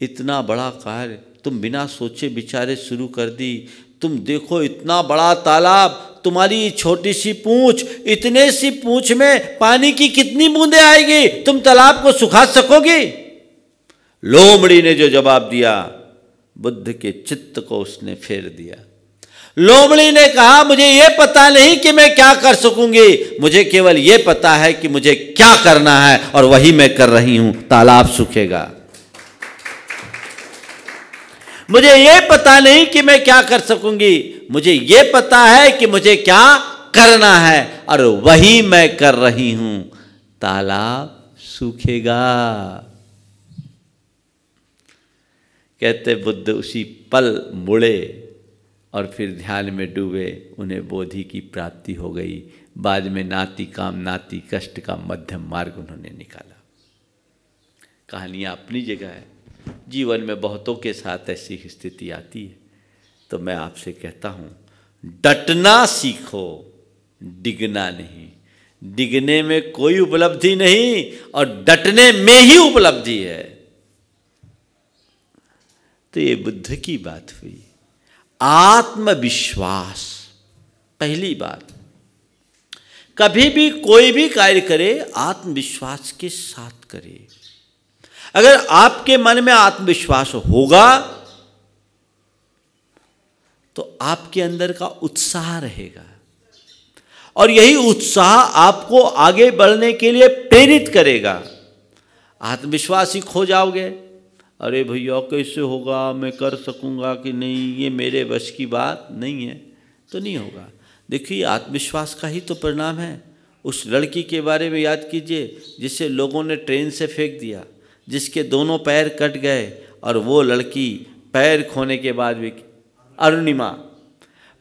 इतना बड़ा कार्य तुम बिना सोचे बिचारे शुरू कर दी तुम देखो इतना बड़ा तालाब तुम्हारी छोटी सी पूछ इतने सी पूछ में पानी की कितनी बूंदे आएगी तुम तालाब को सुखा सकोगी लोमड़ी ने जो जवाब दिया बुद्ध के चित्त को उसने फेर दिया लोमड़ी ने कहा मुझे यह पता नहीं कि मैं क्या कर सकूंगी मुझे केवल यह पता है कि मुझे क्या करना है और वही मैं कर रही हूं तालाब सूखेगा मुझे यह पता नहीं कि मैं क्या कर सकूंगी मुझे यह पता है कि मुझे क्या करना है और वही मैं कर रही हूं तालाब सूखेगा कहते बुद्ध उसी पल मुड़े और फिर ध्यान में डूबे उन्हें बोधि की प्राप्ति हो गई बाद में नाती काम नाती कष्ट का मध्यम मार्ग उन्होंने निकाला कहानियाँ अपनी जगह है जीवन में बहुतों के साथ ऐसी स्थिति आती है तो मैं आपसे कहता हूँ डटना सीखो डिगना नहीं डिगने में कोई उपलब्धि नहीं और डटने में ही उपलब्धि है तो ये बुद्ध की बात हुई आत्मविश्वास पहली बात कभी भी कोई भी कार्य करे आत्मविश्वास के साथ करे अगर आपके मन में आत्मविश्वास होगा तो आपके अंदर का उत्साह रहेगा और यही उत्साह आपको आगे बढ़ने के लिए प्रेरित करेगा आत्मविश्वास ही खो जाओगे अरे भैया कैसे होगा मैं कर सकूँगा कि नहीं ये मेरे वश की बात नहीं है तो नहीं होगा देखिए आत्मविश्वास का ही तो परिणाम है उस लड़की के बारे में याद कीजिए जिसे लोगों ने ट्रेन से फेंक दिया जिसके दोनों पैर कट गए और वो लड़की पैर खोने के बाद भी अरुणिमा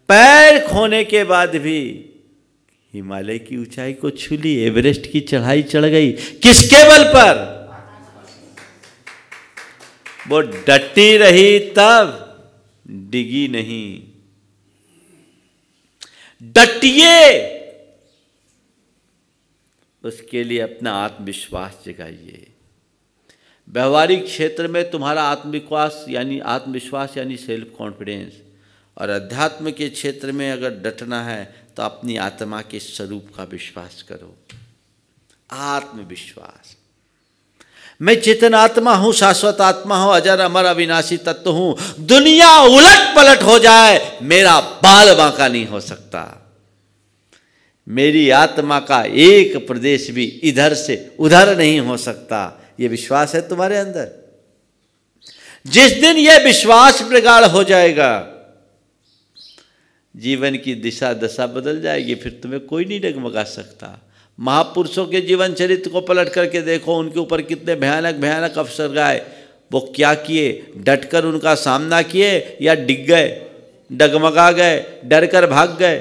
पैर खोने के बाद भी हिमालय की ऊंचाई को छू ली एवरेस्ट की चढ़ाई चढ़ गई किसके बल पर वो डटी रही तब डिगी नहीं डटिए उसके लिए अपना आत्मविश्वास जगाइए व्यवहारिक क्षेत्र में तुम्हारा आत्मविश्वास यानी आत्मविश्वास यानी सेल्फ कॉन्फिडेंस और अध्यात्म के क्षेत्र में अगर डटना है तो अपनी आत्मा के स्वरूप का विश्वास करो आत्मविश्वास मैं चेतन आत्मा हूं शाश्वत आत्मा हूं अजर अमर अविनाशी तत्व हूं दुनिया उलट पलट हो जाए मेरा बाल बांका नहीं हो सकता मेरी आत्मा का एक प्रदेश भी इधर से उधर नहीं हो सकता यह विश्वास है तुम्हारे अंदर जिस दिन यह विश्वास प्रगाढ़ हो जाएगा जीवन की दिशा दशा बदल जाएगी फिर तुम्हें कोई नहीं डगमगा सकता महापुरुषों के जीवन चरित्र को पलट करके देखो उनके ऊपर कितने भयानक भयानक अवसर गए वो क्या किए डटकर उनका सामना किए या डिग गए डगमगा गए डर कर भाग गए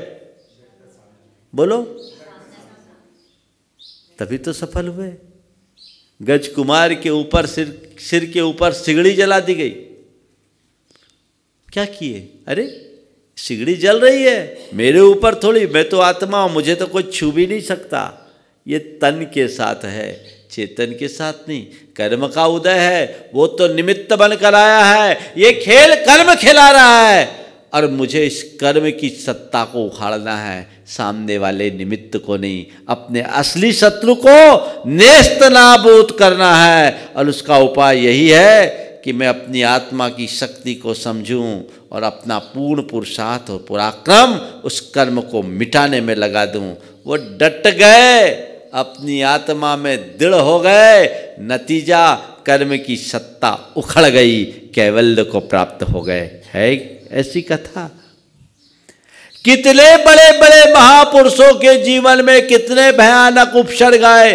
बोलो तभी तो सफल हुए गज कुमार के ऊपर सिर सिर के ऊपर सिगड़ी जला दी गई क्या किए अरे सिगड़ी जल रही है मेरे ऊपर थोड़ी मैं तो आत्मा हूं मुझे तो कोई छू भी नहीं सकता ये तन के साथ है चेतन के साथ नहीं कर्म का उदय है वो तो निमित्त बनकर आया है ये खेल कर्म खिला रहा है और मुझे इस कर्म की सत्ता को उखाड़ना है सामने वाले निमित्त को नहीं अपने असली शत्रु को नेस्त नाबूत करना है और उसका उपाय यही है कि मैं अपनी आत्मा की शक्ति को समझूं और अपना पूर्ण पुरुषार्थ और पराक्रम उस कर्म को मिटाने में लगा दूं वो डट गए अपनी आत्मा में दृढ़ हो गए नतीजा कर्म की सत्ता उखड़ गई कैवल्य को प्राप्त हो गए है ऐसी कथा कितने बड़े बड़े महापुरुषों के जीवन में कितने भयानक उपसर्ग आए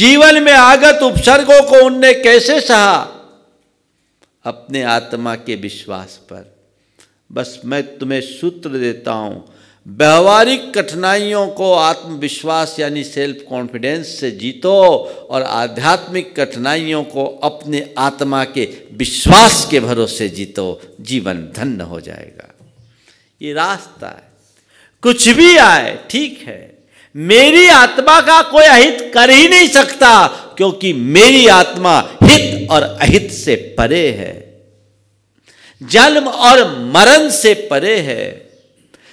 जीवन में आगत उपसर्गों को उनने कैसे सहा अपने आत्मा के विश्वास पर बस मैं तुम्हें सूत्र देता हूं व्यवहारिक कठिनाइयों को आत्मविश्वास यानी सेल्फ कॉन्फिडेंस से जीतो और आध्यात्मिक कठिनाइयों को अपने आत्मा के विश्वास के भरोसे जीतो जीवन धन्य हो जाएगा ये रास्ता है कुछ भी आए ठीक है मेरी आत्मा का कोई अहित कर ही नहीं सकता क्योंकि मेरी आत्मा हित और अहित से परे है जन्म और मरण से परे है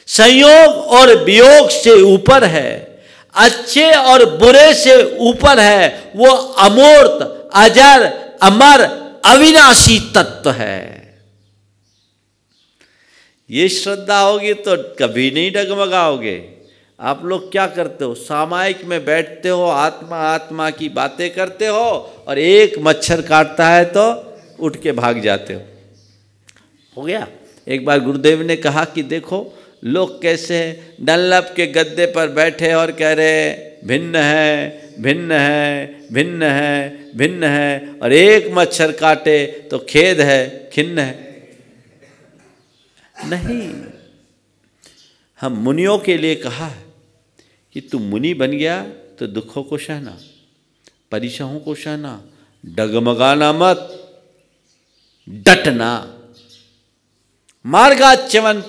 संयोग और वियोग से ऊपर है अच्छे और बुरे से ऊपर है वो अमूर्त अजर अमर अविनाशी तत्व है ये श्रद्धा होगी तो कभी नहीं डगमगाओगे आप लोग क्या करते हो सामायिक में बैठते हो आत्मा आत्मा की बातें करते हो और एक मच्छर काटता है तो उठ के भाग जाते हो हो गया एक बार गुरुदेव ने कहा कि देखो लोग कैसे डल्लभ के गद्दे पर बैठे और कह रहे भिन्न है भिन्न है भिन्न है भिन्न है और एक मच्छर काटे तो खेद है खिन्न है नहीं हम मुनियों के लिए कहा है कि तू मुनि बन गया तो दुखों को सहना परिसहों को सहना डगमगाना मत डटना मार्गाच्यवन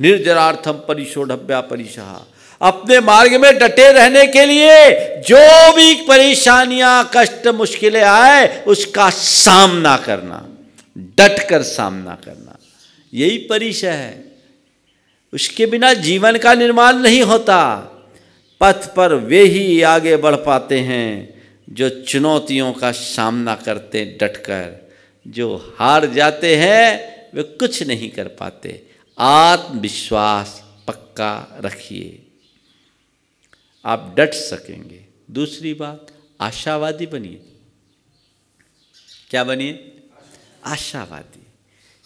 निर्जरार्थम परिशोधव्या परिशाह अपने मार्ग में डटे रहने के लिए जो भी परेशानियां कष्ट मुश्किलें आए उसका सामना करना डट कर सामना करना यही परिचय है उसके बिना जीवन का निर्माण नहीं होता पथ पर वे ही आगे बढ़ पाते हैं जो चुनौतियों का सामना करते डटकर जो हार जाते हैं वे कुछ नहीं कर पाते आत्मविश्वास पक्का रखिए आप डट सकेंगे दूसरी बात आशावादी बनिए क्या बनिए आशावादी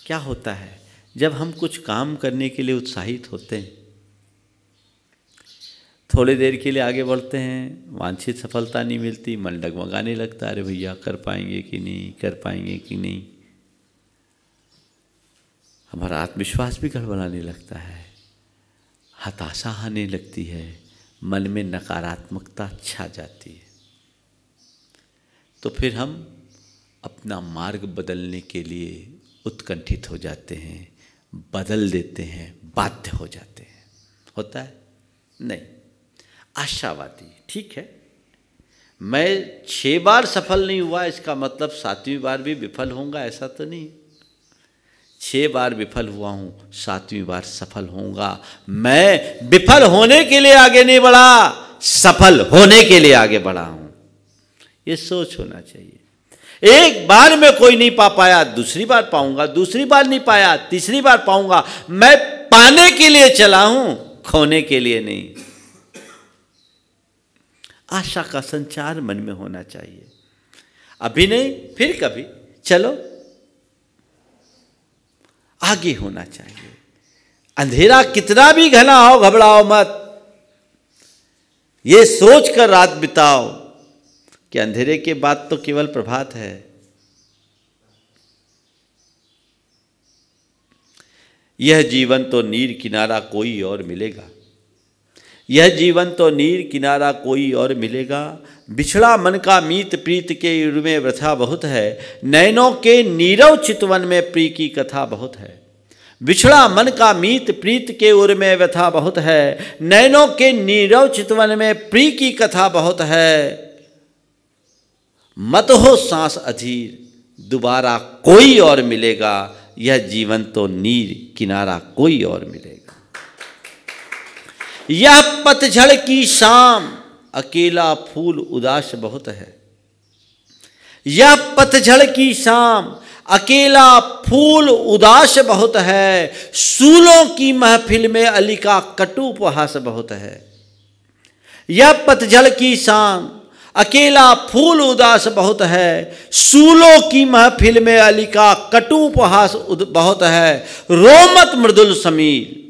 क्या होता है जब हम कुछ काम करने के लिए उत्साहित होते हैं थोड़ी देर के लिए आगे बढ़ते हैं वांछित सफलता नहीं मिलती मन डगमगाने लगता है अरे भैया कर पाएंगे कि नहीं कर पाएंगे कि नहीं हमारा आत्मविश्वास भी गड़बड़ाने लगता है हताशा आने लगती है मन में नकारात्मकता छा जाती है तो फिर हम अपना मार्ग बदलने के लिए उत्कंठित हो जाते हैं बदल देते हैं बाध्य हो जाते हैं होता है नहीं आशावादी ठीक है मैं छः बार सफल नहीं हुआ इसका मतलब सातवीं बार भी विफल होऊंगा ऐसा तो नहीं छः बार विफल हुआ हूँ सातवीं बार सफल होऊंगा मैं विफल होने के लिए आगे नहीं बढ़ा सफल होने के लिए आगे बढ़ा हूँ ये सोच होना चाहिए एक बार में कोई नहीं पा पाया दूसरी बार पाऊंगा दूसरी बार नहीं पाया तीसरी बार पाऊंगा मैं पाने के लिए चला हूं खोने के लिए नहीं आशा का संचार मन में होना चाहिए अभी नहीं फिर कभी चलो आगे होना चाहिए अंधेरा कितना भी घना हो घबराओ मत ये सोच कर रात बिताओ कि अंधेरे के बाद तो केवल प्रभात है यह जीवन तो नीर किनारा कोई और मिलेगा यह जीवन तो नीर किनारा कोई और मिलेगा बिछड़ा मन का मीत प्रीत के में व्यथा बहुत है नैनों के नीरव चितवन में प्री की कथा बहुत है बिछड़ा मन का मीत प्रीत के उर में व्यथा बहुत है नैनों के नीरव चितवन में प्री की कथा बहुत है मत हो सांस अधीर दोबारा कोई और मिलेगा यह जीवन तो नीर किनारा कोई और मिलेगा यह पतझड़ की शाम अकेला फूल उदास बहुत है यह पतझड़ की शाम अकेला फूल उदास बहुत है सूलों की महफिल में अली का कटु उपहास बहुत है यह पतझड़ की शाम अकेला फूल उदास बहुत है सूलों की महफिल में अली का कटु उपहास बहुत है रोमत मृदुल समीर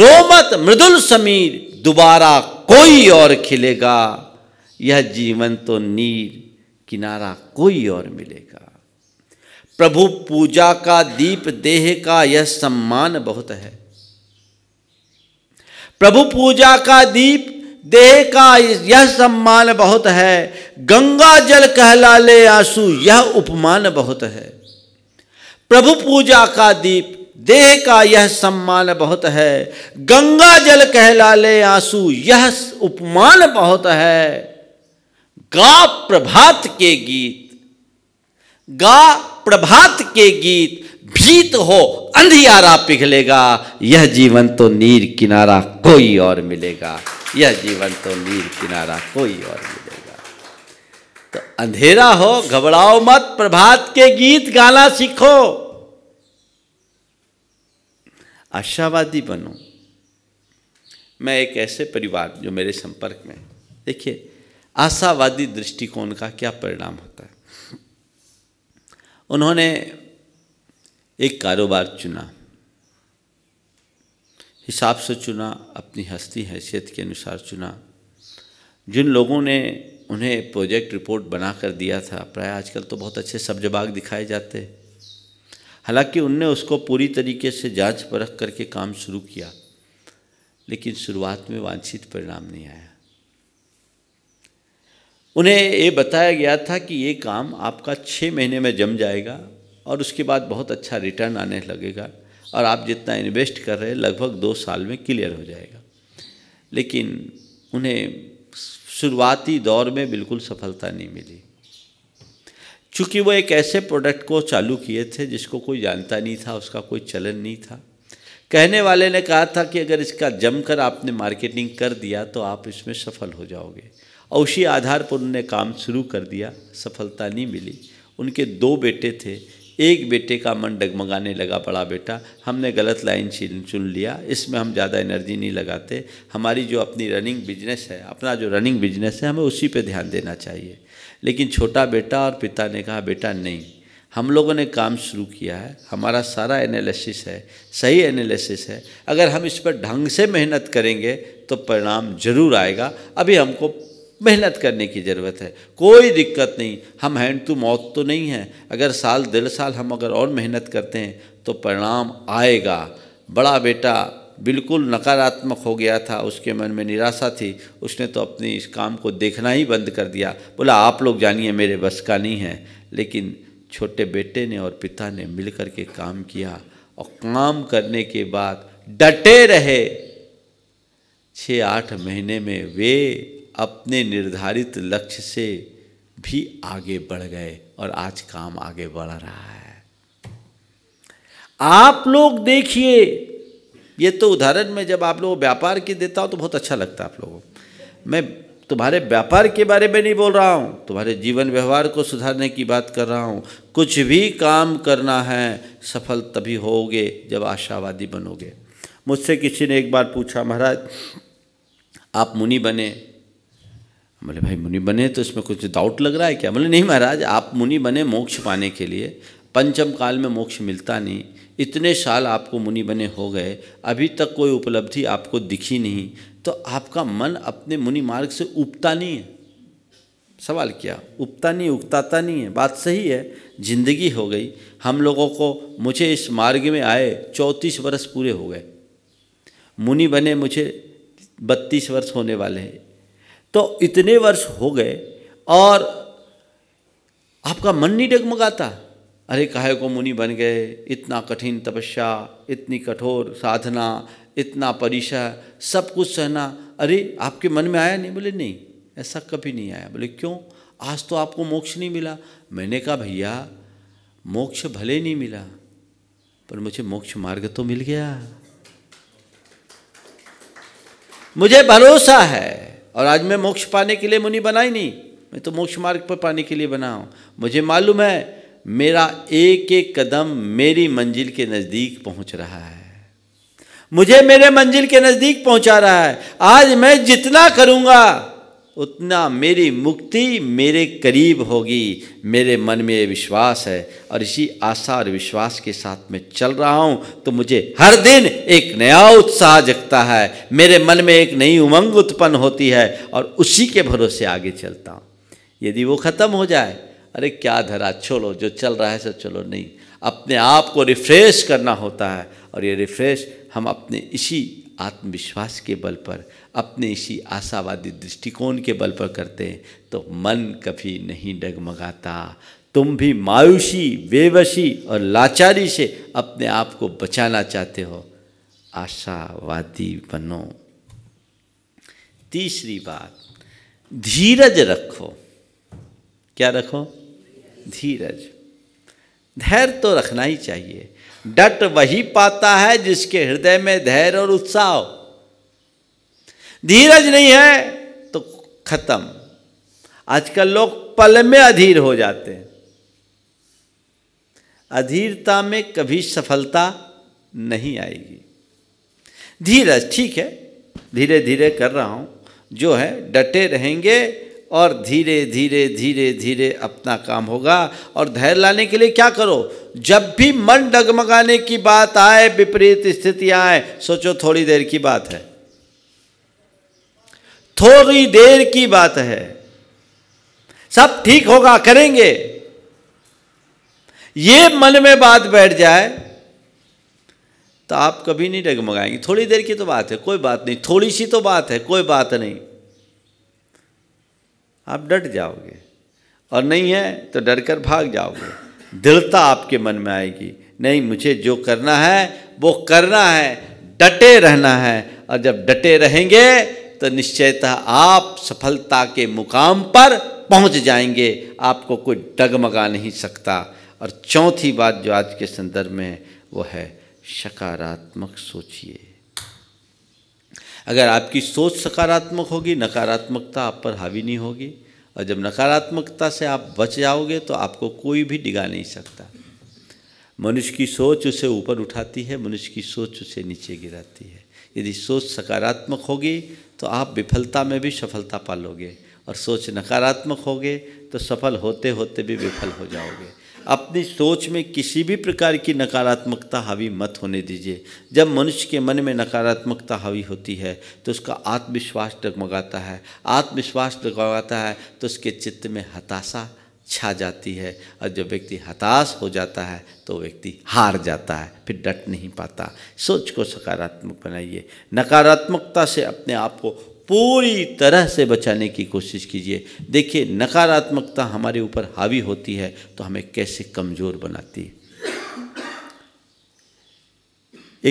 रोमत मृदुल समीर दोबारा कोई और खिलेगा यह जीवन तो नीर किनारा कोई और मिलेगा प्रभु पूजा का दीप देह का यह सम्मान बहुत है प्रभु पूजा का दीप देह का यह सम्मान बहुत है गंगा जल कहला ले आंसू यह उपमान बहुत है प्रभु पूजा का दीप देह का यह सम्मान बहुत है गंगा जल कहला ले आंसू यह उपमान बहुत है गा प्रभात के गीत गा प्रभात के गीत भीत हो अंधियारा पिघलेगा यह जीवन तो नीर किनारा कोई और मिलेगा यह जीवन तो नीर किनारा कोई और मिलेगा तो अंधेरा हो घबराओ मत प्रभात के गीत गाना सीखो आशावादी बनूं मैं एक ऐसे परिवार जो मेरे संपर्क में देखिए आशावादी दृष्टिकोण का क्या परिणाम होता है उन्होंने एक कारोबार चुना हिसाब से चुना अपनी हस्ती हैसियत के अनुसार चुना जिन लोगों ने उन्हें प्रोजेक्ट रिपोर्ट बनाकर दिया था प्राय आजकल तो बहुत अच्छे सब्जबाग दिखाए जाते हैं हालांकि उनने उसको पूरी तरीके से जांच परख करके काम शुरू किया लेकिन शुरुआत में वांछित परिणाम नहीं आया उन्हें ये बताया गया था कि ये काम आपका छः महीने में जम जाएगा और उसके बाद बहुत अच्छा रिटर्न आने लगेगा और आप जितना इन्वेस्ट कर रहे हैं लगभग दो साल में क्लियर हो जाएगा लेकिन उन्हें शुरुआती दौर में बिल्कुल सफलता नहीं मिली चूँकि वो एक ऐसे प्रोडक्ट को चालू किए थे जिसको कोई जानता नहीं था उसका कोई चलन नहीं था कहने वाले ने कहा था कि अगर इसका जमकर आपने मार्केटिंग कर दिया तो आप इसमें सफल हो जाओगे और उसी आधार पर उन्होंने काम शुरू कर दिया सफलता नहीं मिली उनके दो बेटे थे एक बेटे का मन डगमगाने लगा बड़ा बेटा हमने गलत लाइन चुन लिया इसमें हम ज़्यादा एनर्जी नहीं लगाते हमारी जो अपनी रनिंग बिजनेस है अपना जो रनिंग बिजनेस है हमें उसी पे ध्यान देना चाहिए लेकिन छोटा बेटा और पिता ने कहा बेटा नहीं हम लोगों ने काम शुरू किया है हमारा सारा एनालिसिस है सही एनालिसिस है अगर हम इस पर ढंग से मेहनत करेंगे तो परिणाम जरूर आएगा अभी हमको मेहनत करने की ज़रूरत है कोई दिक्कत नहीं हम हैंड टू मौत तो नहीं है अगर साल डेढ़ साल हम अगर और मेहनत करते हैं तो परिणाम आएगा बड़ा बेटा बिल्कुल नकारात्मक हो गया था उसके मन में निराशा थी उसने तो अपने इस काम को देखना ही बंद कर दिया बोला आप लोग जानिए मेरे बस का नहीं है लेकिन छोटे बेटे ने और पिता ने मिल के काम किया और काम करने के बाद डटे रहे छः आठ महीने में वे अपने निर्धारित लक्ष्य से भी आगे बढ़ गए और आज काम आगे बढ़ रहा है आप लोग देखिए ये तो उदाहरण में जब आप लोग व्यापार की देता हूँ तो बहुत अच्छा लगता है आप लोगों को मैं तुम्हारे व्यापार के बारे में नहीं बोल रहा हूँ तुम्हारे जीवन व्यवहार को सुधारने की बात कर रहा हूँ कुछ भी काम करना है सफल तभी होगे जब आशावादी बनोगे मुझसे किसी ने एक बार पूछा महाराज आप मुनि बने बोले भाई मुनि बने तो इसमें कुछ डाउट लग रहा है क्या बोले नहीं महाराज आप मुनि बने मोक्ष पाने के लिए पंचम काल में मोक्ष मिलता नहीं इतने साल आपको मुनि बने हो गए अभी तक कोई उपलब्धि आपको दिखी नहीं तो आपका मन अपने मुनि मार्ग से उबता नहीं है सवाल क्या उपता नहीं उगताता नहीं है बात सही है जिंदगी हो गई हम लोगों को मुझे इस मार्ग में आए चौंतीस वर्ष पूरे हो गए मुनि बने मुझे बत्तीस वर्ष होने वाले हैं तो इतने वर्ष हो गए और आपका मन नहीं डगमगाता अरे काहे को मुनि बन गए इतना कठिन तपस्या इतनी कठोर साधना इतना परिसर सब कुछ सहना अरे आपके मन में आया नहीं बोले नहीं ऐसा कभी नहीं आया बोले क्यों आज तो आपको मोक्ष नहीं मिला मैंने कहा भैया मोक्ष भले नहीं मिला पर मुझे मोक्ष मार्ग तो मिल गया मुझे भरोसा है और आज मैं मोक्ष पाने के लिए मुनि बना ही नहीं मैं तो मोक्ष मार्ग पर पाने के लिए बना हूँ मुझे मालूम है मेरा एक एक कदम मेरी मंजिल के नज़दीक पहुंच रहा है मुझे मेरे मंजिल के नज़दीक पहुंचा रहा है आज मैं जितना करूंगा उतना मेरी मुक्ति मेरे करीब होगी मेरे मन में विश्वास है और इसी आशा और विश्वास के साथ मैं चल रहा हूँ तो मुझे हर दिन एक नया उत्साह जगता है मेरे मन में एक नई उमंग उत्पन्न होती है और उसी के भरोसे आगे चलता हूँ यदि वो ख़त्म हो जाए अरे क्या धरा छोड़ो जो चल रहा है सो चलो नहीं अपने आप को रिफ्रेश करना होता है और ये रिफ्रेश हम अपने इसी आत्मविश्वास के बल पर अपने इसी आशावादी दृष्टिकोण के बल पर करते हैं तो मन कभी नहीं डगमगाता तुम भी मायूसी बेवशी और लाचारी से अपने आप को बचाना चाहते हो आशावादी बनो तीसरी बात धीरज रखो क्या रखो धीरज धैर्य तो रखना ही चाहिए डट वही पाता है जिसके हृदय में धैर्य और उत्साह हो धीरज नहीं है तो खत्म आजकल लोग पल में अधीर हो जाते हैं अधीरता में कभी सफलता नहीं आएगी धीरज ठीक है धीरे धीरे कर रहा हूं जो है डटे रहेंगे और धीरे धीरे धीरे धीरे अपना काम होगा और धैर्य लाने के लिए क्या करो जब भी मन डगमगाने की बात आए विपरीत स्थितियां आए सोचो थोड़ी देर की बात है थोड़ी देर की बात है सब ठीक होगा करेंगे ये मन में बात बैठ जाए तो आप कभी नहीं डगमगाएंगे थोड़ी देर की तो बात है कोई बात नहीं थोड़ी सी तो बात है कोई बात नहीं आप डट जाओगे और नहीं है तो डर कर भाग जाओगे दृढ़ता आपके मन में आएगी नहीं मुझे जो करना है वो करना है डटे रहना है और जब डटे रहेंगे तो निश्चयतः आप सफलता के मुकाम पर पहुंच जाएंगे आपको कोई डगमगा नहीं सकता और चौथी बात जो आज के संदर्भ में है वो है सकारात्मक सोचिए अगर आपकी सोच सकारात्मक होगी नकारात्मकता आप पर हावी नहीं होगी और जब नकारात्मकता से आप बच जाओगे तो आपको कोई भी डिगा नहीं सकता मनुष्य की सोच उसे ऊपर उठाती है मनुष्य की सोच उसे नीचे गिराती है यदि सोच सकारात्मक होगी तो आप विफलता में भी सफलता पालोगे और सोच नकारात्मक होगे तो सफल होते होते भी विफल हो जाओगे अपनी सोच में किसी भी प्रकार की नकारात्मकता हावी मत होने दीजिए जब मनुष्य के मन में नकारात्मकता हावी होती है तो उसका आत्मविश्वास डगमगाता है आत्मविश्वास डगमगाता है तो उसके चित्त में हताशा छा जाती है और जब व्यक्ति हताश हो जाता है तो व्यक्ति हार जाता है फिर डट नहीं पाता सोच को सकारात्मक बनाइए नकारात्मकता से अपने आप को पूरी तरह से बचाने की कोशिश कीजिए देखिए नकारात्मकता हमारे ऊपर हावी होती है तो हमें कैसे कमज़ोर बनाती है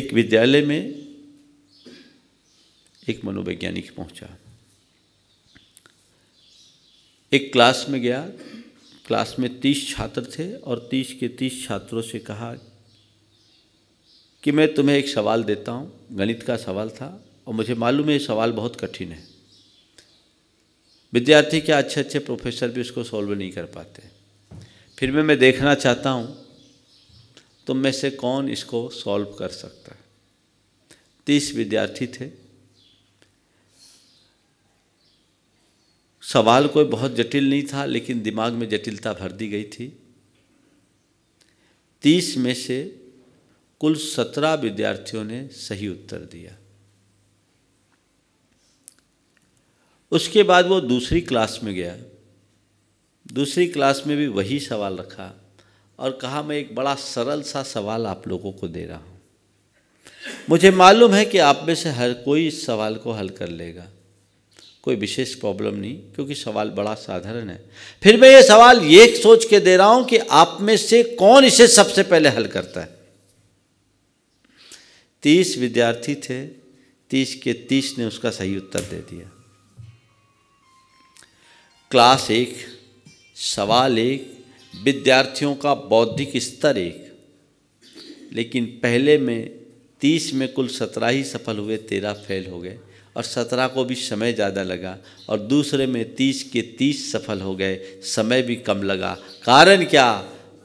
एक विद्यालय में एक मनोवैज्ञानिक पहुंचा एक क्लास में गया क्लास में तीस छात्र थे और तीस के तीस छात्रों से कहा कि मैं तुम्हें एक सवाल देता हूं गणित का सवाल था और मुझे मालूम है ये सवाल बहुत कठिन है विद्यार्थी क्या अच्छे अच्छे प्रोफेसर भी उसको सॉल्व नहीं कर पाते फिर भी मैं देखना चाहता हूँ तुम तो में से कौन इसको सॉल्व कर सकता है तीस विद्यार्थी थे सवाल कोई बहुत जटिल नहीं था लेकिन दिमाग में जटिलता भर दी गई थी तीस में से कुल सत्रह विद्यार्थियों ने सही उत्तर दिया उसके बाद वो दूसरी क्लास में गया दूसरी क्लास में भी वही सवाल रखा और कहा मैं एक बड़ा सरल सा सवाल आप लोगों को दे रहा हूँ मुझे मालूम है कि आप में से हर कोई इस सवाल को हल कर लेगा कोई विशेष प्रॉब्लम नहीं क्योंकि सवाल बड़ा साधारण है फिर मैं ये सवाल ये सोच के दे रहा हूँ कि आप में से कौन इसे सबसे पहले हल करता है तीस विद्यार्थी थे तीस के तीस ने उसका सही उत्तर दे दिया क्लास एक सवाल एक विद्यार्थियों का बौद्धिक स्तर एक लेकिन पहले में तीस में कुल सत्रह ही सफल हुए तेरह फेल हो गए और सत्रह को भी समय ज़्यादा लगा और दूसरे में तीस के तीस सफल हो गए समय भी कम लगा कारण क्या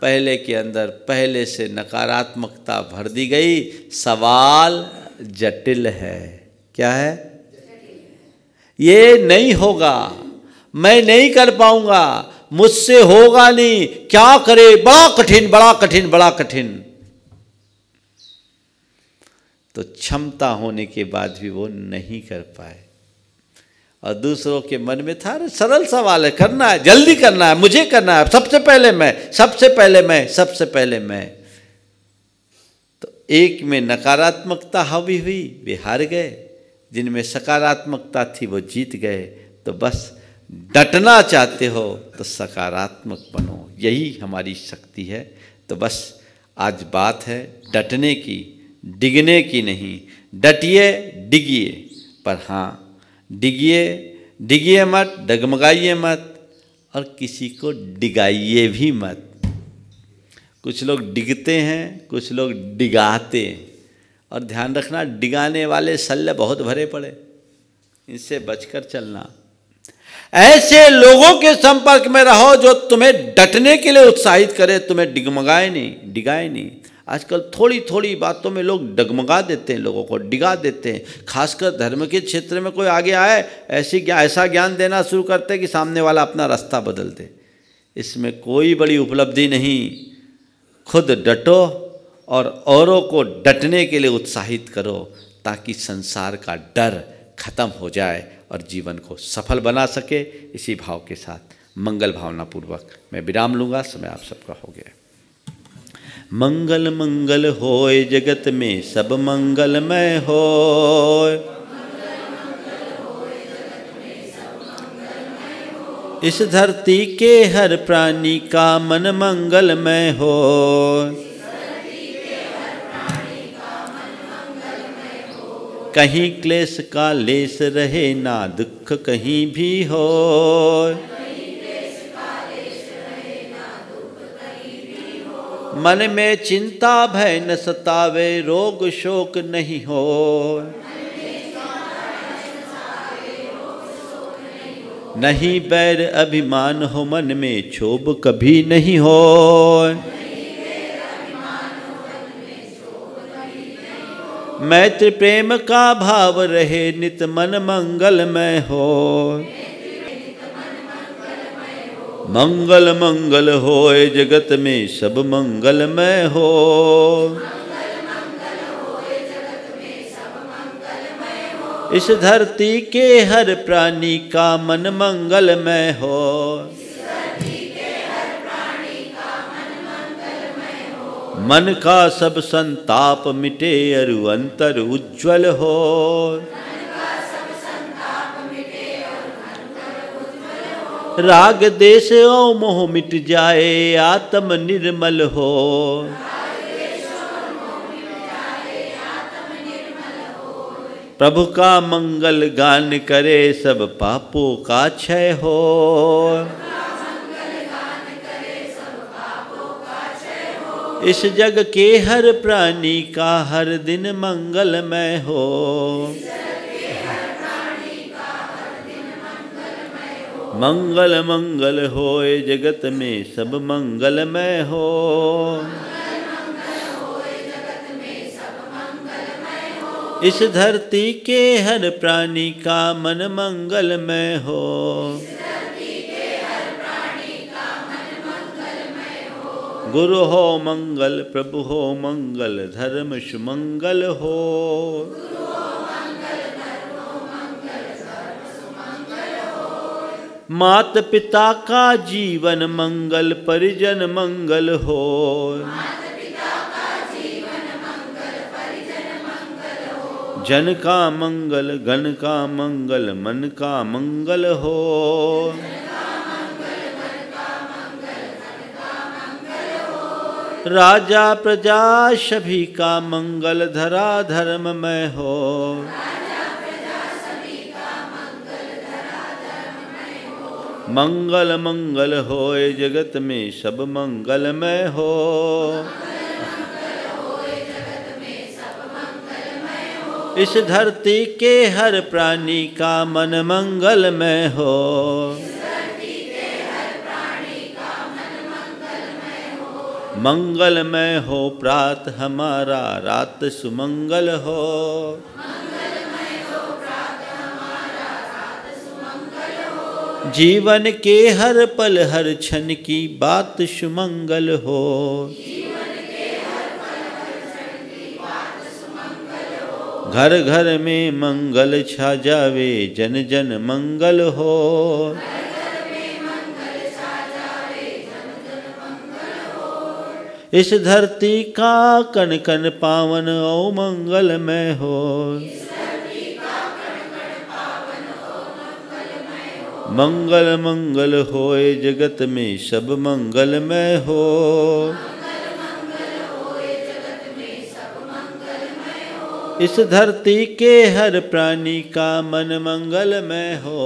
पहले के अंदर पहले से नकारात्मकता भर दी गई सवाल जटिल है क्या है ये नहीं होगा मैं नहीं कर पाऊंगा मुझसे होगा नहीं क्या करे बड़ा कठिन बड़ा कठिन बड़ा कठिन तो क्षमता होने के बाद भी वो नहीं कर पाए और दूसरों के मन में था अरे सरल सवाल है करना है जल्दी करना है मुझे करना है सबसे पहले मैं सबसे पहले मैं सबसे पहले मैं तो एक में नकारात्मकता हावी हुई वे हार गए जिनमें सकारात्मकता थी वो जीत गए तो बस डटना चाहते हो तो सकारात्मक बनो यही हमारी शक्ति है तो बस आज बात है डटने की डिगने की नहीं डटिए डिगिए पर हाँ डिगिए डिगिए मत डगमगाइए मत और किसी को डिगाइए भी मत कुछ लोग डिगते हैं कुछ लोग डिगाते और ध्यान रखना डिगाने वाले सल्ले बहुत भरे पड़े इनसे बचकर चलना ऐसे लोगों के संपर्क में रहो जो तुम्हें डटने के लिए उत्साहित करे तुम्हें डिगमगाए नहीं डिगाए नहीं आजकल थोड़ी थोड़ी बातों में लोग डगमगा देते हैं लोगों को डिगा देते हैं खासकर धर्म के क्षेत्र में कोई आगे आए ऐसी ज्ञा, ऐसा ज्ञान देना शुरू करते कि सामने वाला अपना रास्ता बदल दे इसमें कोई बड़ी उपलब्धि नहीं खुद डटो और औरों को डटने के लिए उत्साहित करो ताकि संसार का डर खत्म हो जाए और जीवन को सफल बना सके इसी भाव के साथ मंगल भावना पूर्वक मैं विराम लूंगा समय आप सबका हो गया मंगल मंगल हो जगत में सब मंगलमय हो इस धरती के हर प्राणी का मन मंगलमय हो कहीं क्लेश का लेस रहे ना दुख कहीं भी हो मन में चिंता भय न सतावे रोग शोक नहीं हो नहीं बैर अभिमान हो मन में क्षोभ कभी नहीं हो मैत्र प्रेम का भाव रहे नित मन मंगलमय हो मंगल मंगल होए जगत में सब मंगलमय हो इस धरती के हर प्राणी का मन मंगलमय हो मन का सब संताप मिटे अरु अंतर उज्जवल हो राग देश ओ मोह मिट जाए आत्म निर्मल हो प्रभु का मंगल गान करे सब पापों का क्षय हो इस जग के हर प्राणी का हर दिन मंगलमय हो मंगल मंगल होए जगत में सब मंगलमय हो इस धरती के हर प्राणी का मन मंगलमय हो, इस गुरु हो मंगल प्रभु हो मंगल धर्म सुमंगल हो मात पिता का जीवन मंगल परिजन मंगल हो जन का मंगल गण का मंगल मन का मंगल हो जन राजा प्रजा सभी का मंगल धरा धर्म में हो मंगल मंगल होए जगत में सब मंगलमय हो इस धरती के हर प्राणी का मन मंगलमय हो मंगलमय हो प्रात हमारा रात सुमंगल हो जीवन के हर पल हर क्षण की बात सुमंगल हो घर घर में मंगल छा जावे जन जन मंगल हो, मंगल हो। इस धरती का कण कण पावन ओ मंगलमय हो मंगल मंगल होए जगत में सब मंगलमय हो इस धरती के हर प्राणी का मन मंगलमय हो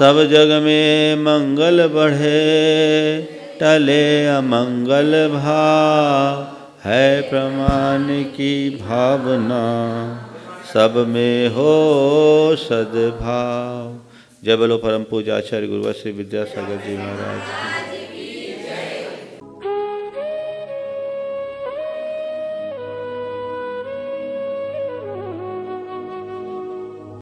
सब जग में मंगल बढ़े टले अमंगल भाव है प्रमाण की भावना सब में हो सद्भाव जय बोलो परम पूजाचार्य गुरुवश्री श्री विद्यासागर जी महाराज